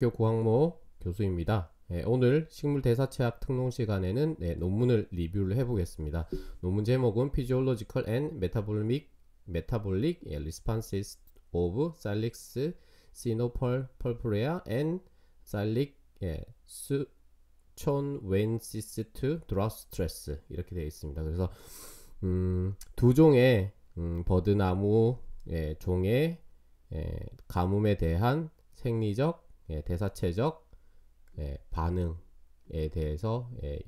학교 고학모 교수입니다. 네, 오늘 식물대사체학 특농 시간에는 네, 논문을 리뷰를 해보겠습니다. 논문 제목은 Physiological and Metabolic, Metabolic Responses of Salix Sinopurpurea and Salix 예, Suchonwensis to Drought Stress 이렇게 되어 있습니다. 그래서 음, 두 종의 음, 버드나무 예, 종의 예, 가뭄에 대한 생리적 예, 대사체적 예, 반응에 대해서 예,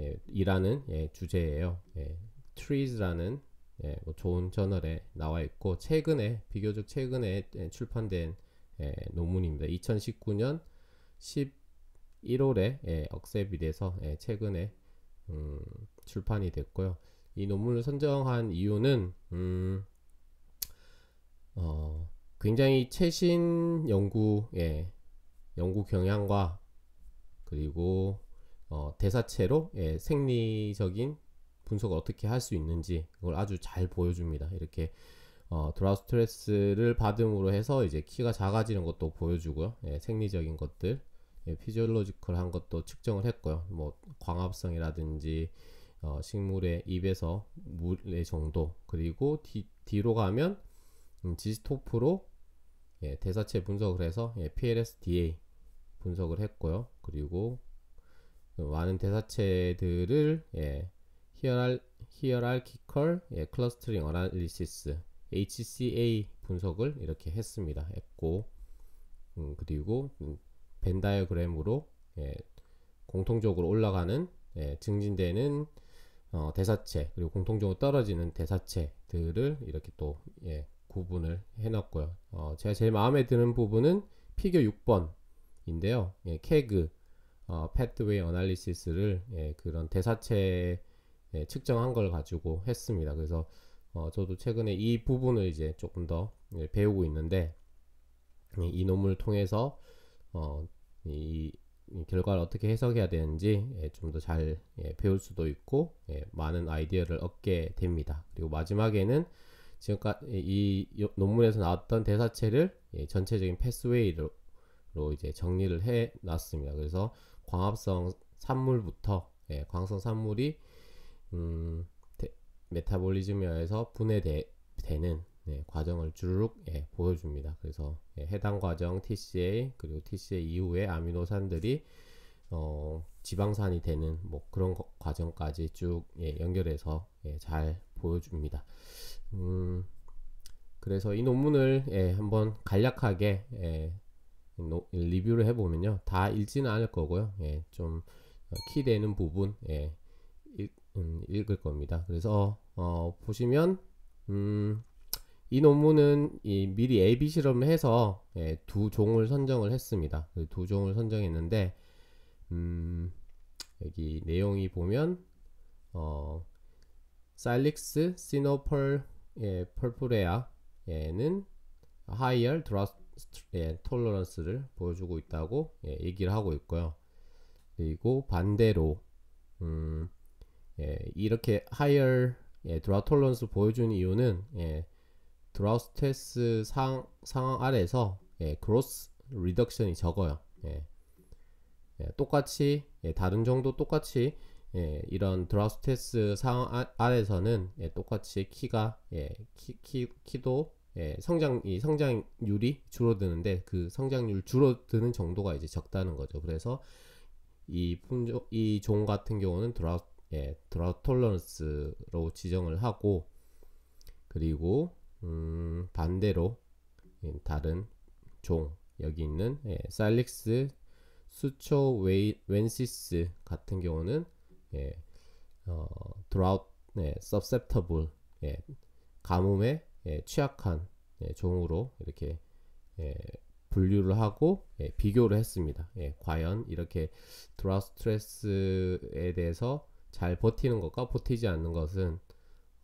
예, 일하는 예, 주제예요. 예, Trees라는 예, 뭐 좋은 저널에 나와 있고 최근에 비교적 최근에 예, 출판된 예, 논문입니다. 2019년 11월에 예, 억셉이돼서 예, 최근에 음, 출판이 됐고요. 이 논문을 선정한 이유는 음, 어, 굉장히 최신 연구에 연구 경향과 그리고 어, 대사체로 예, 생리적인 분석을 어떻게 할 수 있는지 그걸 아주 잘 보여줍니다. 이렇게 어, 드라우 스트레스를 받음으로 해서 이제 키가 작아지는 것도 보여주고요. 예, 생리적인 것들, 예, 피지올로지컬한 것도 측정을 했고요. 뭐 광합성이라든지 어, 식물의 입에서 물의 정도 그리고 뒤, 뒤로 가면 음, 지스토프로 예, 대사체 분석을 해서 예, PLSDA 분석을 했고요. 그리고 많은 대사체들을 예, 히어랄, 히어랄키컬 예, 클러스터링 어널리시스 HCA 분석을 이렇게 했습니다. 했고 음, 그리고 벤다이어그램으로 예, 공통적으로 올라가는 예, 증진되는 어, 대사체 그리고 공통적으로 떨어지는 대사체들을 이렇게 또 예, 구분을 해놨고요. 어, 제가 제일 마음에 드는 부분은 피규어 6번 인데요. 예, 케그 어, 패트웨이 어널리시스를 예, 그런 대사체 예, 측정한 걸 가지고 했습니다. 그래서 어, 저도 최근에 이 부분을 이제 조금 더 예, 배우고 있는데 예, 이 논문을 통해서 어, 이, 이 결과를 어떻게 해석해야 되는지 예, 좀더 잘 예, 배울 수도 있고 예, 많은 아이디어를 얻게 됩니다. 그리고 마지막에는 지금까지 이 논문에서 나왔던 대사체를 예, 전체적인 패스웨이로 로 이제 정리를 해 놨습니다. 그래서 광합성 산물부터 예, 광합성 산물이 음, 데, 메타볼리즘에 서 분해되는 예, 과정을 주르륵 예, 보여줍니다. 그래서 예, 해당 과정 TCA 그리고 TCA 이후에 아미노산들이 어, 지방산이 되는 뭐 그런 거, 과정까지 쭉 예, 연결해서 예, 잘 보여줍니다. 음, 그래서 이 논문을 예, 한번 간략하게 예, 리뷰를 해보면요. 다 읽지는 않을 거고요. 예, 좀 키되는 부분, 예, 읽, 음, 읽을 겁니다. 그래서, 어, 보시면, 음, 이 논문은 이 미리 AB 실험을 해서 예, 두 종을 선정을 했습니다. 그 두 종을 선정했는데, 음, 여기 내용이 보면, 어, 살릭스 시노펄 예, 펄프레아는 에 higher t r u s 예, 톨러런스를 보여주고 있다고 예, 얘기를 하고 있고요. 그리고 반대로 음, 예, 이렇게 하이얼 예, 드라우 톨러런스 보여준 이유는 예, 드라우 스트레스 상, 상황 아래서 예, 그로스 리덕션이 적어요. 예, 예, 똑같이 예, 다른 정도 똑같이 예, 이런 드라우 스트레스 상황 아, 아래서는 예, 똑같이 키가 예, 키, 키, 키도 예, 성장 이 성장률이 줄어드는데 그 성장률 줄어드는 정도가 이제 적다는 거죠. 그래서 이 품종 이 종 같은 경우는 드라 예, 드라 톨러런스로 지정을 하고 그리고 음, 반대로 예, 다른 종 여기 있는 예, 살릭스 수초 웨이, 웬시스 같은 경우는 예, 어, 드라우트 예, 서셉터블 예, 가뭄에 예, 취약한 예, 종으로 이렇게 예, 분류를 하고 예, 비교를 했습니다. 예, 과연 이렇게 드라 스트레스에 대해서 잘 버티는 것과 버티지 않는 것은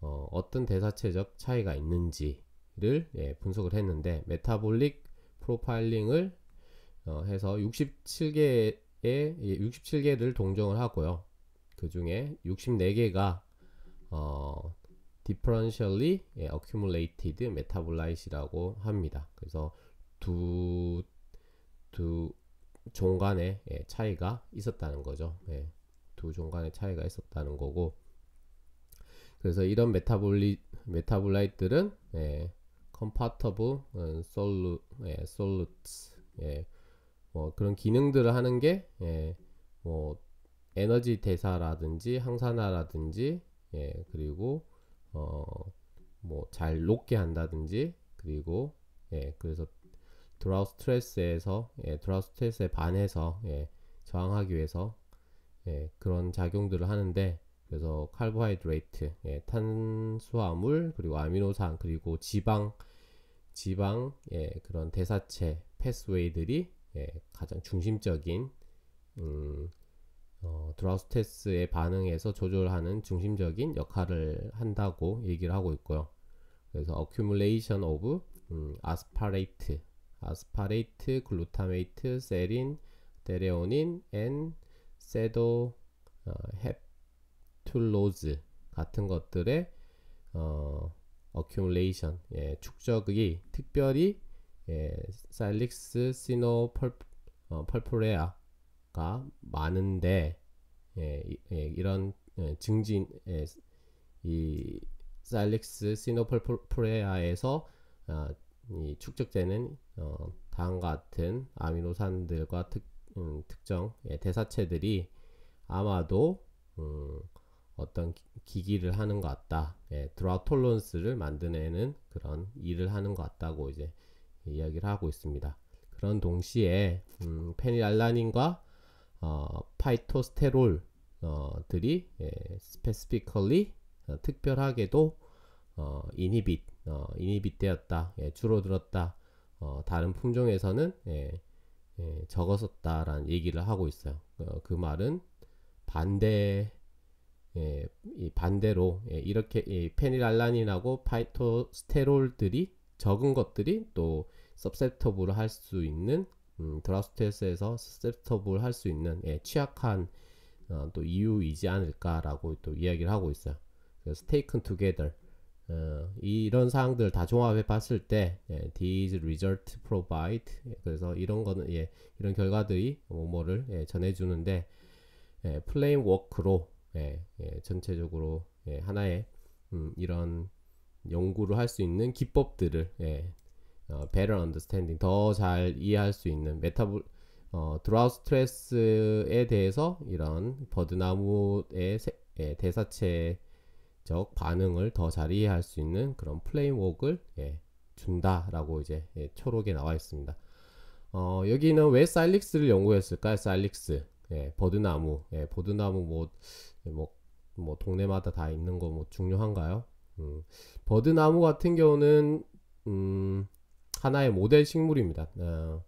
어, 어떤 대사체적 차이가 있는지를 예, 분석을 했는데 메타볼릭 프로파일링을 어, 해서 67개의 67개를 예, 동정을 하고요. 그 중에 64개가 어, differentially 예, accumulated metabolite이라고 합니다. 그래서 두, 두 종간의 예, 차이가 있었다는 거죠. 예, 두 종간의 차이가 있었다는 거고 그래서 이런 메타볼리, 메타볼라이트들은 compatible solu, solutes 뭐 그런 기능들을 하는 게뭐 에너지 대사라든지 항산화라든지 예, 그리고 어, 뭐 잘 녹게 한다든지 그리고 예, 그래서 드라우 스트레스에서 예, 드라우 스트레스에 반해서 예, 저항하기 위해서 예, 그런 작용들을 하는데 그래서 칼보하이드레이트, 예, 탄수화물 그리고 아미노산 그리고 지방 지방 예, 그런 대사체 패스웨이들이 예, 가장 중심적인 음, 어, 드라우스테스의 반응에서 조절하는 중심적인 역할을 한다고 얘기를 하고 있고요. 그래서 accumulation of 음, aspartate, aspartate, glutamate, serine, 대레오닌, and 세도 어, 헵툴로즈 같은 것들의 어, accumulation 예, 축적이 특별히 예, 살릭스 시노 펄, 어, 레아 가 많은데 예, 예, 이런 예, 증진 예, 이 살릭스 시노폴프레아에서 어, 아, 이 축적되는 어, 다음 같은 아미노산들과 특, 음, 특정 예, 대사체들이 아마도 음, 어떤 기, 기를 하는 것 같다. 예, 드라톨론스를 만드는 그런 일을 하는 것 같다고 이제 이야기를 하고 있습니다. 그런 동시에 음, 페니알라닌과 어, 파이토스테롤들이 어, 예, 스페시피컬리 어, 특별하게도 어, 이니빗 어, 이니빗되었다 예, 줄어들었다 어, 다른 품종에서는 예, 예, 적었었다라는 얘기를 하고 있어요. 어, 그 말은 반대 예, 이 반대로 예, 이렇게 예, 페닐알라닌하고 파이토스테롤들이 적은 것들이 또 섭셉터블을 할 수 있는 음, 드라스트에서 스텝터블 할수 있는 예, 취약한 어, 또 이유이지 않을까라고 또 이야기를 하고 있어요. 스테이큰 투게더 어, 이런 사항들 다 종합해 봤을 때 예, these result provide 예, 그래서 이런 거는 예, 이런 결과들이 뭐뭐를 예, 전해주는데 예, 플레임워크로 예, 예, 전체적으로 예, 하나의 음, 이런 연구를 할 수 있는 기법들을 예, 어, better understanding 더 잘 이해할 수 있는 메타볼 어, 드라우 스트레스에 대해서 이런 버드나무의 세, 예, 대사체적 반응을 더 잘 이해할 수 있는 그런 플레임웍을 예, 준다라고 이제 예, 초록에 나와 있습니다. 어, 여기는 왜 사일릭스를 연구했을까요? 사일릭스, 예, 버드나무, 예, 버드나무 뭐, 뭐, 뭐 동네마다 다 있는 거 뭐 중요한가요? 음, 버드나무 같은 경우는 음, 하나의 모델 식물입니다. 어,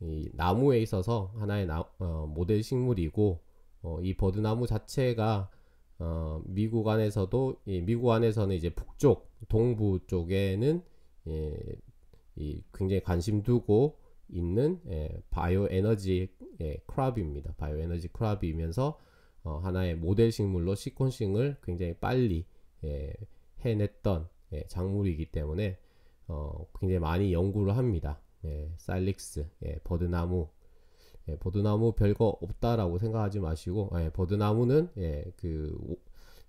이 나무에 있어서 하나의 나, 어, 모델 식물이고 어, 이 버드나무 자체가 어, 미국 안에서도 예, 미국 안에서는 이제 북쪽 동부 쪽에는 예, 이 굉장히 관심 두고 있는 예, 바이오 에너지 예, 크랍입니다. 바이오 에너지 크랍이면서 어, 하나의 모델 식물로 시퀀싱을 굉장히 빨리 예, 해냈던 예, 작물이기 때문에 어, 굉장히 많이 연구를 합니다. 예, 살릭스, 예, 버드나무. 예, 버드나무 별거 없다라고 생각하지 마시고, 예, 버드나무는 예, 그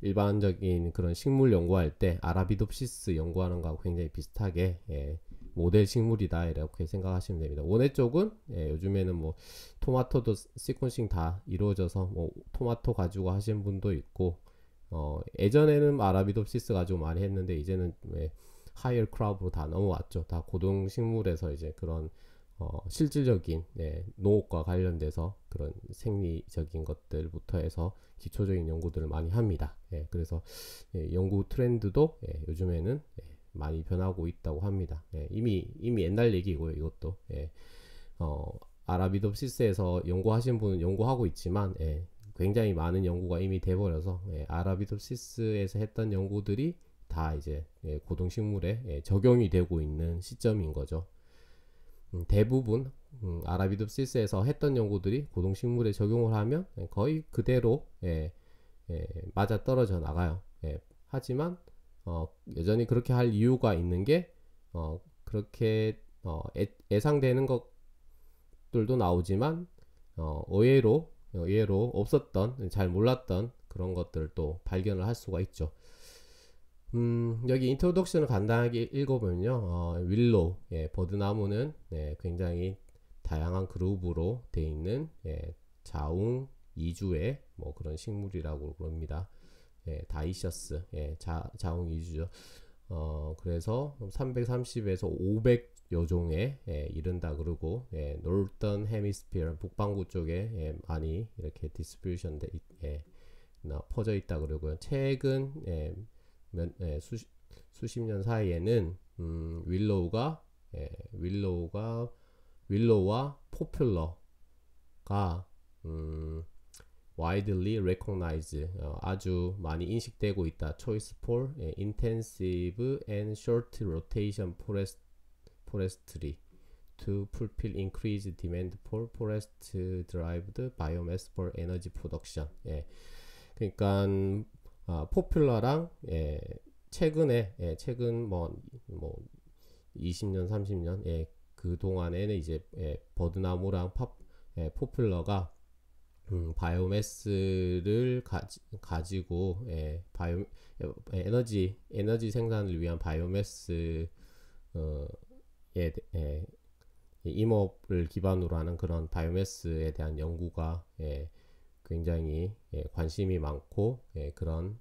일반적인 그런 식물 연구할 때 아라비돕시스 연구하는 거하고 굉장히 비슷하게 예, 모델 식물이다 이렇게 생각하시면 됩니다. 원해 쪽은 예, 요즘에는 뭐 토마토도 시퀀싱 다 이루어져서 뭐 토마토 가지고 하신 분도 있고 어 예전에는 아라비돕시스 가지고 많이 했는데 이제는 예, 하이얼 크랍으로 다 넘어왔죠. 다 고동식물에서 이제 그런 어, 실질적인 네, 농업과 관련돼서 그런 생리적인 것들부터 해서 기초적인 연구들을 많이 합니다. 예, 그래서 예, 연구 트렌드도 예, 요즘에는 예, 많이 변하고 있다고 합니다. 예, 이미 이미 옛날 얘기고요. 이것도 예, 어, 아라비돕시스에서 연구하신 분은 연구하고 있지만 굉장히 많은 연구가 이미 돼버려서 아라비돕시스에서 했던 연구들이 다 이제 예, 고동식물에 예, 적용이 되고 있는 시점인 거죠. 음, 대부분 음, 아라비둡시스에서 했던 연구들이 고등식물에 적용을 하면 예, 거의 그대로 맞아 떨어져 나가요. 하지만 어, 여전히 그렇게 할 이유가 있는 게 어, 그렇게 어, 예상되는 것들도 나오지만 의외로 의외로 없었던 잘 몰랐던 그런 것들을 발견을 할 수가 있죠. 음, 여기 인트로덕션을 간단하게 읽어보면요. 어, 윌로 예, 버드나무는 예, 굉장히 다양한 그룹으로 돼 있는 예, 자웅 이주의 뭐 그런 식물이라고 그럽니다. 예, 다이셔스, 예, 자, 자웅 이주죠. 어, 그래서 330에서 500 여종에 예, 이른다 그러고 예, 노던 헤미스피어 북반구 쪽에 예, 많이 이렇게 디스플션 예, 퍼져 있다 그러고요. 최근 예, 몇, 예, 수십, 수십 년 사이에는 음, 윌로우가 예, 윌로우가 윌로우와 포퓰러가 음, widely recognized 어, 아주 많이 인식되고 있다. choice for 예, intensive and short rotation forest, forestry to fulfill increased demand for forest derived biomass for energy production. 예. 그러니까 아, 포퓰러랑 예, 최근에 예, 최근 뭐, 뭐 20년 30년 예, 그 동안에는 이제 예, 버드나무랑 팝, 예, 포퓰러가 음, 바이오매스를 가, 지고 예, 바이오 예, 에너지 에너지 생산을 위한 바이오매스 어, 예, 예, 임업을 기반으로 하는 그런 바이오매스에 대한 연구가 예, 굉장히 예, 관심이 많고 예, 그런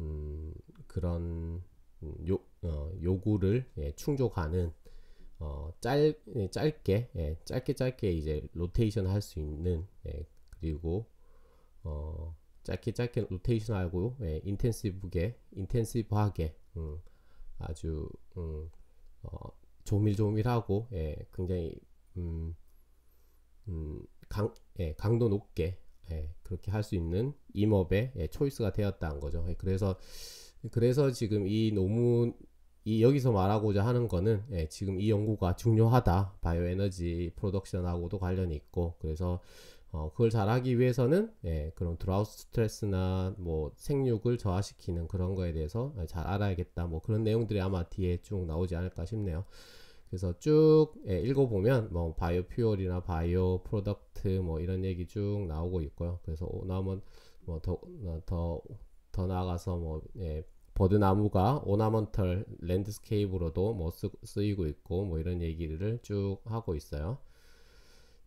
음, 그런 음, 요, 어, 요구를 예, 충족하는 어, 짧, 예, 짧게 예, 짧게 짧게 이제 로테이션 할 수 있는 예, 그리고 어, 짧게 짧게 로테이션 하고 예, 인텐시브게 인텐시브하게 음, 아주 음, 어, 조밀조밀하고 예, 굉장히 음, 음, 강, 예, 강도 높게 예, 그렇게 할 수 있는 임업의 예, 초이스가 되었다는 거죠. 예, 그래서 그래서 지금 이 논문 이 여기서 말하고자 하는 거는 예, 지금 이 연구가 중요하다. 바이오 에너지 프로덕션하고도 관련이 있고 그래서 어, 그걸 잘하기 위해서는 예, 그런 드라우스 스트레스나 뭐 생육을 저하시키는 그런 거에 대해서 예, 잘 알아야겠다. 뭐 그런 내용들이 아마 뒤에 쭉 나오지 않을까 싶네요. 그래서 쭉 예, 읽어보면 뭐 바이오 퓨얼이나 바이오 프로덕트 뭐 이런 얘기 쭉 나오고 있고요. 그래서 오남은 뭐더더더 어, 더, 나아가서 뭐 예, 버드나무가 오나먼털 랜드스케이프로도 뭐 쓰, 쓰이고 있고 뭐 이런 얘기를 쭉 하고 있어요.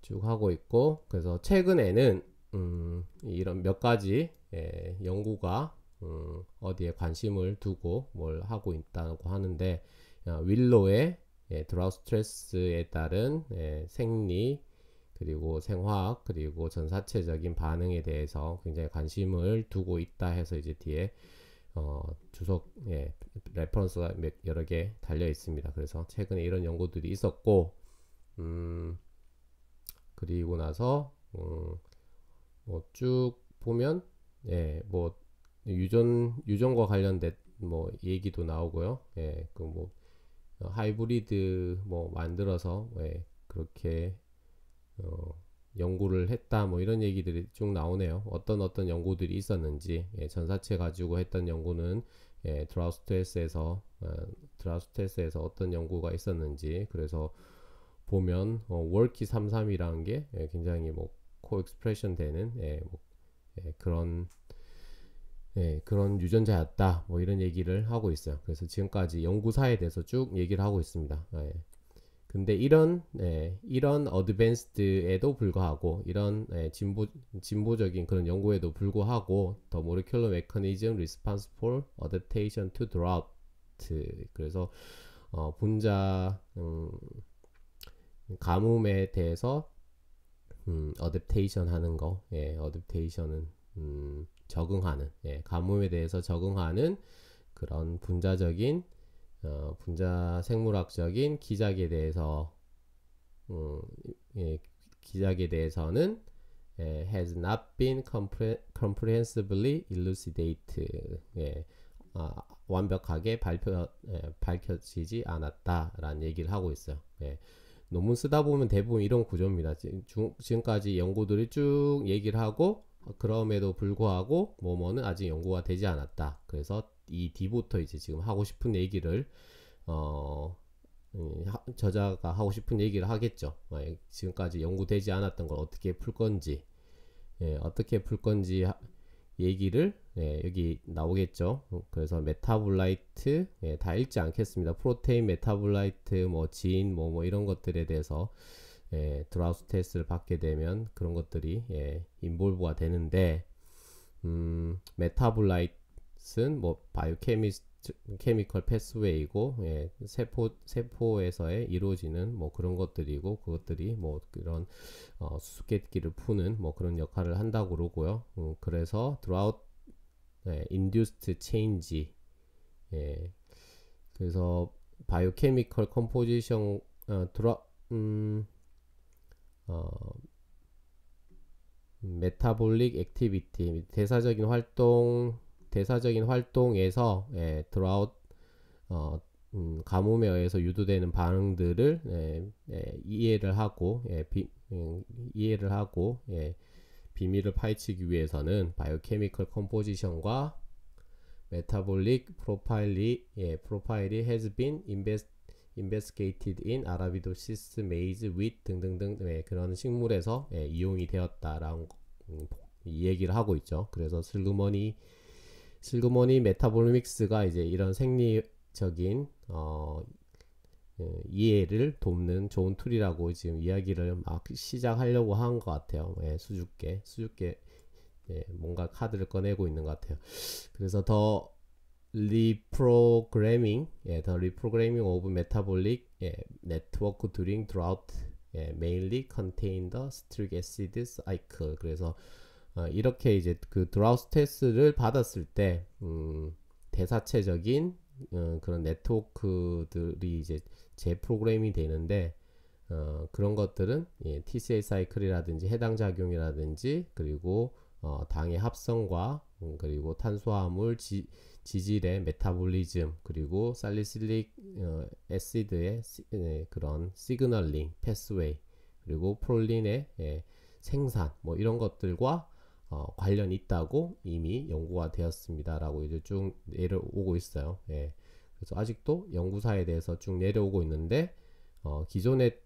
쭉 하고 있고 그래서 최근에는 음, 이런 몇 가지 예, 연구가 음, 어디에 관심을 두고 뭘 하고 있다고 하는데 어, 윌로의 예, 드라우 스트레스에 따른 예, 생리 그리고 생화학 그리고 전사체적인 반응에 대해서 굉장히 관심을 두고 있다 해서 이제 뒤에 어, 주석 예, 레퍼런스가 몇, 여러 개 달려 있습니다. 그래서 최근에 이런 연구들이 있었고 음, 그리고 나서 음, 뭐쭉 보면 예, 뭐 유전 유전과 관련된 뭐 얘기도 나오고요. 예, 그뭐 어, 하이브리드 뭐 만들어서 예, 그렇게 어, 연구를 했다 뭐 이런 얘기들이 쭉 나오네요. 어떤 어떤 연구들이 있었는지 예, 전사체 가지고 했던 연구는 예, 드라우스테스에서 어, 드라우스테스에서 어떤 연구가 있었는지 그래서 보면 어, 월키 33이라는 게 예, 굉장히 뭐 코엑스프레션 되는 예, 뭐, 예, 그런 예, 그런 유전자였다. 뭐 이런 얘기를 하고 있어요. 그래서 지금까지 연구사에 대해서 쭉 얘기를 하고 있습니다. 예. 근데 이런 예, 이런 어드밴스드에도 불구하고 이런 예, 진보 진보적인 그런 연구에도 불구하고 더 모리큘러 메커니즘 리스판스 폴 어댑테이션 투 드랍트 그래서 어, 분자 음, 가뭄에 대해서 음, 어댑테이션 하는 거, 예, 어댑테이션은 음, 적응하는 예, 가뭄에 대해서 적응하는 그런 분자적인 어, 분자 생물학적인 기작에 대해서 음, 예, 기작에 대해서는 예, has not been comprehensibly elucidated 예, 아, 완벽하게 발표, 예, 밝혀지지 않았다라는 얘기를 하고 있어요. 예. 논문 쓰다 보면 대부분 이런 구조입니다. 지금, 지금까지 연구들이 쭉 얘기를 하고 어, 그럼에도 불구하고 모모는 아직 연구가 되지 않았다. 그래서 이 D부터 이제 지금 하고 싶은 얘기를 어 음, 저자가 하고 싶은 얘기를 하겠죠. 어, 예, 지금까지 연구되지 않았던 걸 어떻게 풀 건지, 예, 어떻게 풀 건지 얘기를 예, 여기 나오겠죠. 음, 그래서 메타볼라이트 다 읽지 않겠습니다. 프로테인, 메타볼라이트, 뭐 지인, 뭐, 뭐 이런 것들에 대해서 예, 드라우스 테스트를 받게 되면 그런 것들이 예, 인볼브가 되는데 음, 메타볼라이트는 뭐 바이오케미컬 패스웨이고 예, 세포 세포에서의 이루어지는 뭐 그런 것들이고 그것들이 뭐 그런 어, 수수께끼를 푸는 뭐 그런 역할을 한다고 그러고요. 음, 그래서 드라우트 예, induced 예, 그래서 바이오케미컬 컴포지션 어, 드라 음 어, 메타볼릭 액티비티 대사적인 활동 대사적인 활동에서 예, 드라웃 어, 음, 가뭄에 의해서 유도되는 반응들을 예, 예, 이해를 하고 예, 비, 음, 이해를 하고 예, 비밀을 파헤치기 위해서는 바이오케미컬 컴포지션과 메타볼릭 프로파일이 예, 프로파일이 has been invested investigated in 아라비도시스 메이즈 윗 등등등 예, 그런 식물에서 예, 이용이 되었다라는 음, 이 얘기를 하고 있죠. 그래서 슬그머니 슬그머니 메타볼믹스가 이제 이런 생리적인 어, 예, 이해를 돕는 좋은 툴이라고 지금 이야기를 막 시작하려고 한 것 같아요. 예, 수줍게 수줍게 예, 뭔가 카드를 꺼내고 있는 것 같아요. 그래서 더 reprogramming, 예, the reprogramming of metabolic 예, network during drought, 예, mainly contain the citric acid cycle. 그래서 어, 이렇게 이제 그 드라우트 스트레스를 받았을 때 음, 대사체적인 어, 그런 네트워크들이 이제 재프로그램이 되는데 어, 그런 것들은 예, TCA 사이클이라든지 해당 작용이라든지 그리고 어, 당의 합성과 음, 그리고 탄수화물 지, 지질의 메타볼리즘 그리고 살리실릭 어, 애시드의 시, 에, 그런 시그널링 패스웨이 그리고 프롤린의 에, 예, 생산 뭐 이런 것들과 어, 관련이 있다고 이미 연구가 되었습니다라고 이제 쭉 내려오고 있어요. 예. 그래서 아직도 연구사에 대해서 쭉 내려오고 있는데 어, 기존의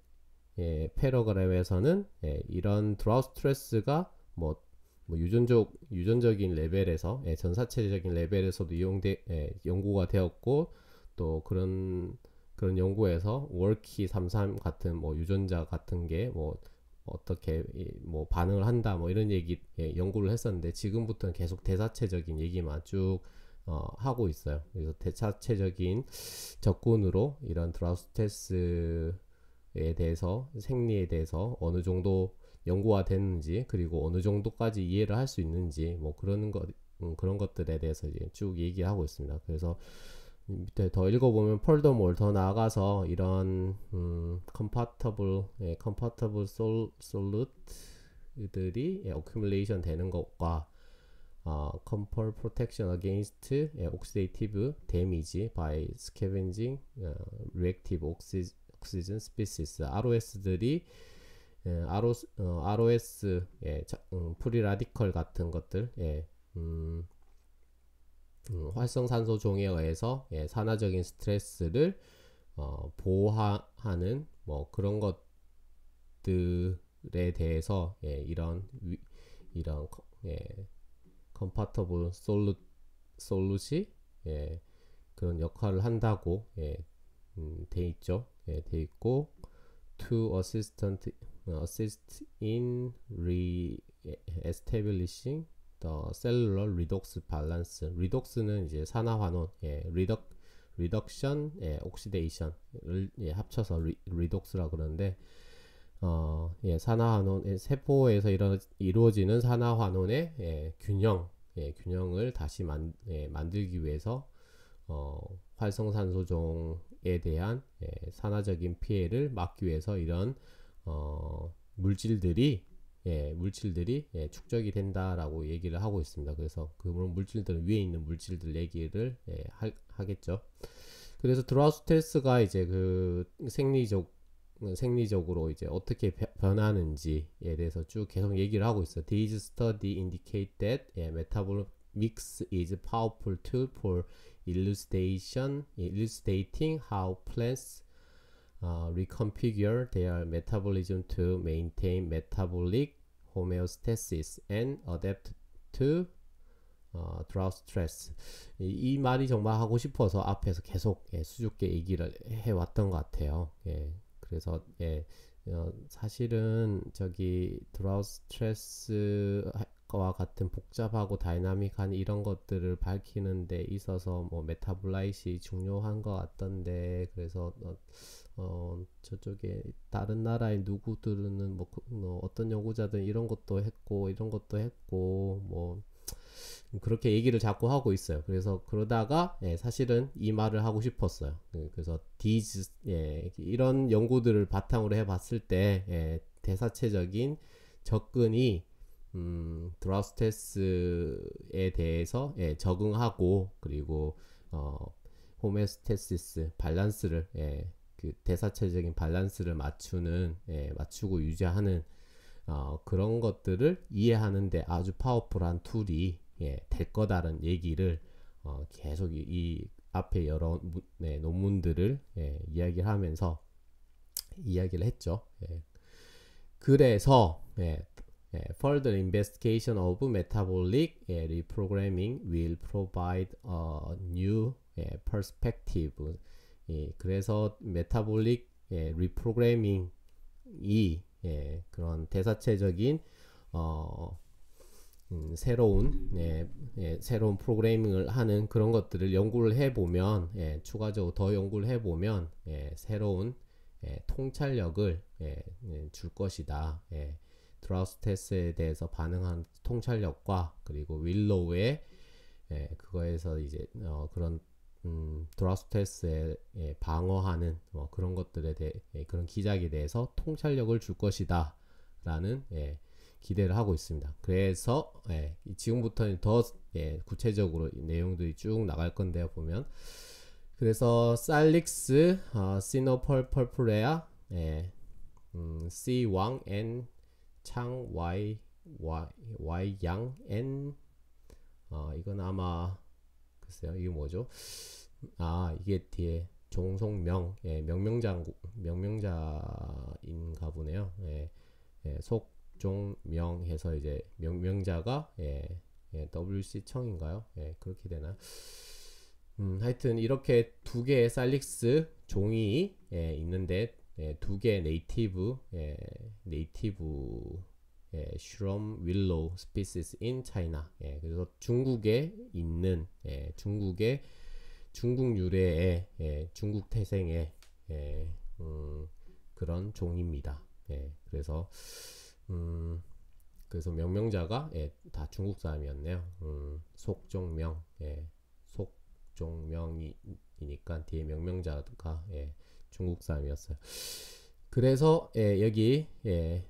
예, 패러그램에서는 예, 이런 드라우 스트레스가 뭐뭐 유전적 유전적인 레벨에서 예, 전사체적인 레벨에서도 이용돼 예, 연구가 되었고 또 그런 그런 연구에서 월키 33 같은 뭐 유전자 같은 게 뭐 어떻게 뭐 반응을 한다 뭐 이런 얘기 예, 연구를 했었는데 지금부터는 계속 대사체적인 얘기만 쭉 어, 하고 있어요. 그래서 대사체적인 접근으로 이런 드라우스테스에 대해서 생리에 대해서 어느 정도 연구가 됐는지 그리고 어느 정도까지 이해를 할 수 있는지 뭐 그런 것 음, 그런 것들에 대해서 이제 쭉 얘기하고 있습니다. 그래서 밑에 더 읽어보면 폴더 몰더 나아가서 이런 음, compatible, 예, compatible sol, solute들이 예, accumulation 되는 것과 어, compel protection against 예, oxidative damage by scavenging 어, reactive oxy, oxygen species ROS들이 예, ROS, 어, ROS 예, 자, 음, 프리라디컬 같은 것들 예, 음, 음, 활성산소 종에 의해서 예, 산화적인 스트레스를 어, 보호하는 뭐 그런 것들에 대해서 예, 이런 위, 이런 예, 컴파터블 솔루 솔루시 예, 그런 역할을 한다고 예, 음, 돼 있죠. 예, 돼 있고 to assistant 어, assist in re-establishing the cellular redox balance. redox는 이제 산화환원, 예, redox, reduction, 예, oxidation을 예, 합쳐서 re, r d o x 라고 그러는데 어, 예, 산화환원, 예, 세포에서 이루, 이루어지는 산화환원의 예, 균형, 예, 균형을 다시 만, 예, 만들기 위해서 어, 활성산소종에 대한 예, 산화적인 피해를 막기 위해서 이런 어, 물질들이 예, 물질들이 예, 축적이 된다라고 얘기를 하고 있습니다. 그래서 그 물질들은 위에 있는 물질들 얘기를 예, 하, 겠죠 그래서 드라우스텔스가 이제 그 생리적 생리적으로 이제 어떻게 변하는지에 대해서 쭉 계속 얘기를 하고 있어요. These study indicate that 예, metabolics is powerful tool for i l u s t r a t i o n i l u s t r a t i n g how plants uh, reconfigure their metabolism to maintain metabolic homeostasis and adapt to 어, drought stress 이, 이, 말이 정말 하고 싶어서 앞에서 계속 예, 수줍게 얘기를 해왔던 것 같아요. 예, 그래서 예, 어, 사실은 저기 drought stress와 같은 복잡하고 다이나믹한 이런 것들을 밝히는 데 있어서 뭐 메타볼라이시 중요한 것 같던데 그래서 어, 어 저쪽에 다른 나라의 누구들은 뭐 어, 어떤 연구자든 이런 것도 했고 이런 것도 했고 뭐 그렇게 얘기를 자꾸 하고 있어요. 그래서 그러다가 예, 사실은 이 말을 하고 싶었어요. 예, 그래서 디즈 예, 이런 연구들을 바탕으로 해봤을 때 예, 대사체적인 접근이 음, 드라우스테스에 대해서 예, 적응하고 그리고 어, 호메스테시스 밸런스를 예, 그 대사체적인 밸런스를 맞추는 예, 맞추고 유지하는 어, 그런 것들을 이해하는데 아주 파워풀한 툴이 예, 될 거다라는 얘기를 어, 계속 이, 이, 앞에 여러 네, 논문들을 예, 이야기를 하면서 이야기를 했죠. 예. 그래서 예, 예, Further investigation of metabolic 예, reprogramming will provide a new 예, perspective 예, 그래서 메타볼릭 예, 리프로그래밍이 예, 그런 대사체적인 어, 음, 새로운 예, 예, 새로운 프로그래밍을 하는 그런 것들을 연구를 해보면 예, 추가적으로 더 연구를 해보면 예, 새로운 예, 통찰력을 예, 예, 줄 것이다. 예, 드라우스테스에 대해서 반응한 통찰력과 그리고 윌로우의 예, 그거에서 이제 어, 그런 음, 드라스테스에 방어하는 뭐 그런 것들에 대해 예, 그런 기작에 대해서 통찰력을 줄 것이다 라는 예, 기대를 하고 있습니다. 그래서 예, 지금부터는 더 예, 구체적으로 내용들이 쭉 나갈 건데요 보면 그래서 살릭스 어, 시노펄 펄프레아 예, 음, C 왕 N 창 Y Y Y 양 N 어, 이건 아마 글쎄요. 이게 뭐죠? 아, 이게 뒤에 종속명, 예, 명명장, 명명자인가 보네요. 예, 예, 속종명 해서 이제 명명자가 예, 예, WC청인가요? 예, 그렇게 되나? 음, 하여튼 이렇게 두 개의 살릭스 종이 예, 있는데 예, 두 개의 네이티브, 예, 네이티브 예, Shrum Willow species in China. 예, 그래서 중국에 있는 예, 중국의 중국 유래의 예, 중국 태생의 예, 음, 그런 종입니다. 예, 그래서 음, 그래서 명명자가 예, 다 중국 사람이었네요. 음, 속종명, 예, 속종명이니까 뒤에 명명자가 예, 중국 사람이었어요. 그래서 예, 여기 예,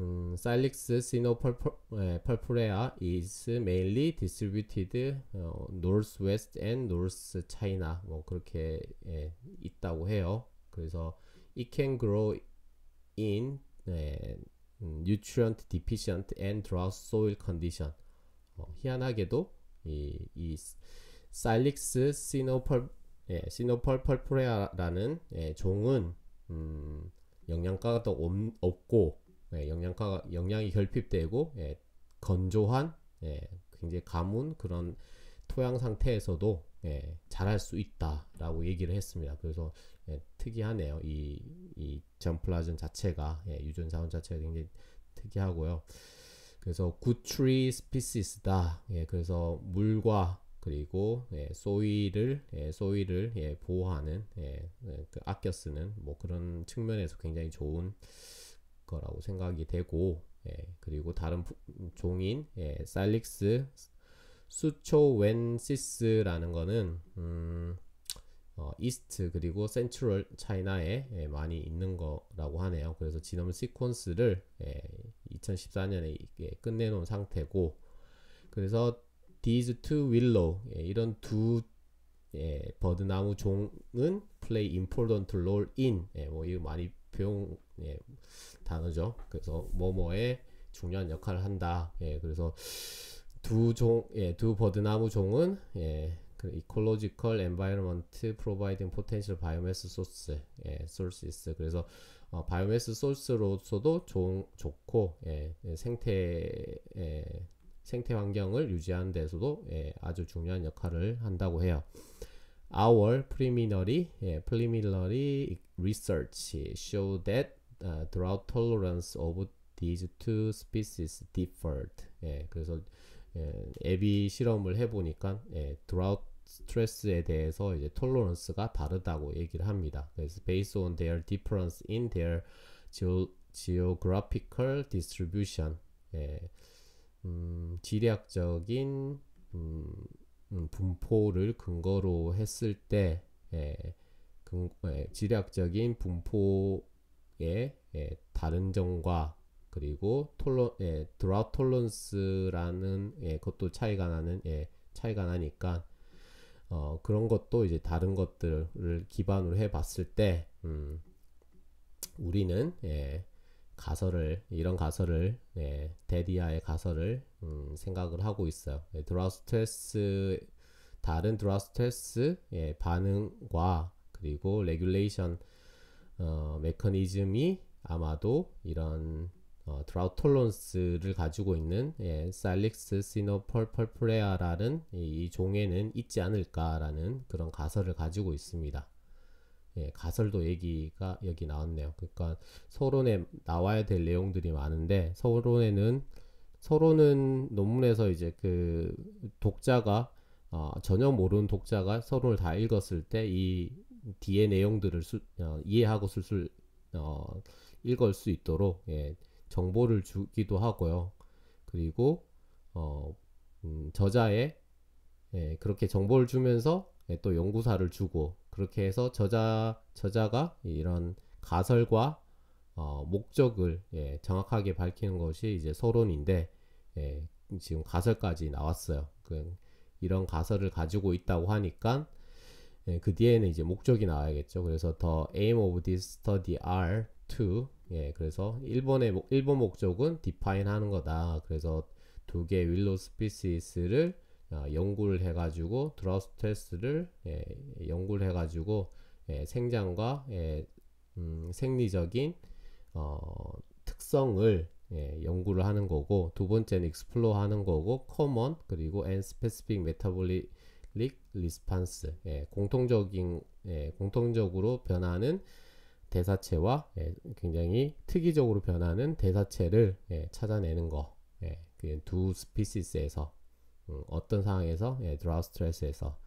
음, Silex sinopurpurea is mainly distributed 어, northwest and north China 뭐 그렇게 예, 있다고 해요. 그래서 it can grow in 예, nutrient deficient and drought soil condition. 어, 희한하게도 이, 이 Silex sinopur 예, sinopurpurea라는 예, 종은 음, 영양가가 더 없, 없고 예, 영양가 영양이 결핍되고 예, 건조한 예, 굉장히 가문 그런 토양 상태에서도 예, 잘할 수 있다라고 얘기를 했습니다. 그래서 예, 특이하네요. 이, 이 점플라즌 자체가 예, 유전자원 자체가 굉장히 특이하고요. 그래서 구트리 스피시스다. 예, 그래서 물과 그리고 예, 소일을 예, 소일을 예, 보호하는 예, 예, 아껴 쓰는 뭐 그런 측면에서 굉장히 좋은 거라고 생각이 되고 예, 그리고 다른 부, 종인 예, 살릭스 수초웬시스라는 거는 음, 어, 이스트 그리고 센트럴 차이나에 예, 많이 있는 거라고 하네요. 그래서 지놈 시퀀스를 예, 2014년에 예, 끝내놓은 상태고 그래서 these two willow 예, 이런 두 예, 버드나무 종은 play important role in 예, 뭐 이거 많이 배운 예, 단어죠. 그래서 뭐뭐에 중요한 역할을 한다. 예, 그래서 두 종, 예, 두 버드나무 종은 예, 그 ecological environment providing potential biomass source, 예, sources. 그래서 어, 바이오매스 소스로서도 조, 좋고 예, 생태 예, 생태 환경을 유지하는 데서도 예, 아주 중요한 역할을 한다고 해요. Our preliminary, preliminary research show that uh, drought tolerance of these two species differed. 예, 그래서 예, 에비 실험을 해보니까 예, drought 스트레스에 대해서 이제 톨러런스가 다르다고 얘기를 합니다. 그래서 based on their difference in their geo, geographical distribution 예, 음, 지리학적인 음, 음, 분포를 근거로 했을 때 예, 근, 예, 지리학적인 분포 예, 예, 다른 점과 그리고 톨론, 예, 드랍 톨런스라는 예, 것도 차이가 나는 예, 차이가 나니까 어, 그런 것도 이제 다른 것들을 기반으로 해봤을 때 음, 우리는 예, 가설을 이런 가설을 예, 데디아의 가설을 음, 생각을 하고 있어요. 예, 드랍 스트레스 다른 드랍 스트레스 예, 반응과 그리고 레귤레이션 어, 메커니즘이 아마도 이런 어, 드라우 톨론스를 가지고 있는 예, 살릭스 시노펄펄프레아라는 이, 이, 종에는 있지 않을까라는 그런 가설을 가지고 있습니다. 예, 가설도 얘기가 여기 나왔네요. 그러니까 서론에 나와야 될 내용들이 많은데 서론에는 서론은 논문에서 이제 그 독자가 어, 전혀 모르는 독자가 서론을 다 읽었을 때이 뒤에 내용들을 수, 어, 이해하고 술술 어, 읽을 수 있도록 예, 정보를 주기도 하고요. 그리고 어, 음, 저자의 예, 그렇게 정보를 주면서 예, 또 연구사를 주고 그렇게 해서 저자 저자가 이런 가설과 어, 목적을 예, 정확하게 밝히는 것이 이제 서론인데 예, 지금 가설까지 나왔어요. 그, 이런 가설을 가지고 있다고 하니까 예, 그 뒤에는 이제 목적이 나와야겠죠. 그래서 더 aim of this study are to 예, 그래서 일본의 일본 목적은 define 하는 거다. 그래서 두 개의 윌로 스피시스를 어, 연구를 해가지고 드러스 테스트를 예, 연구를 해가지고 예, 생장과 예, 음, 생리적인 어, 특성을 예, 연구를 하는 거고 두 번째는 익스플로어 하는 거고 커먼 그리고 and specific metabolic 리스판스 예, 공통적인 예, 공통적으로 변하는 대사체와 예, 굉장히 특이적으로 변하는 대사체를 예, 찾아내는 거. 예, 그두 스피시스에서 음, 어떤 상황에서 예, 드라우 스트레스에서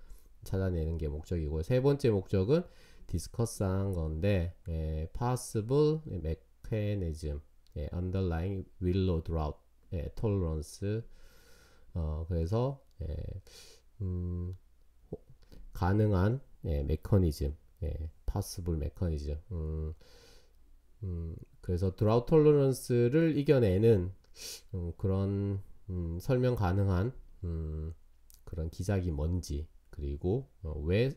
찾아내는 게 목적이고 세 번째 목적은 디스커스한 건데 예, possible mechanism, 예, underlying willow drought 예, tolerance. 어, 그래서 예, 음, 가능한 예, 메커니즘, 예, possible 메커니즘. 음, 음, 그래서 드라우 톨러런스를 이겨내는 음, 그런 음, 설명 가능한 음, 그런 기작이 뭔지 그리고 왜왜 어,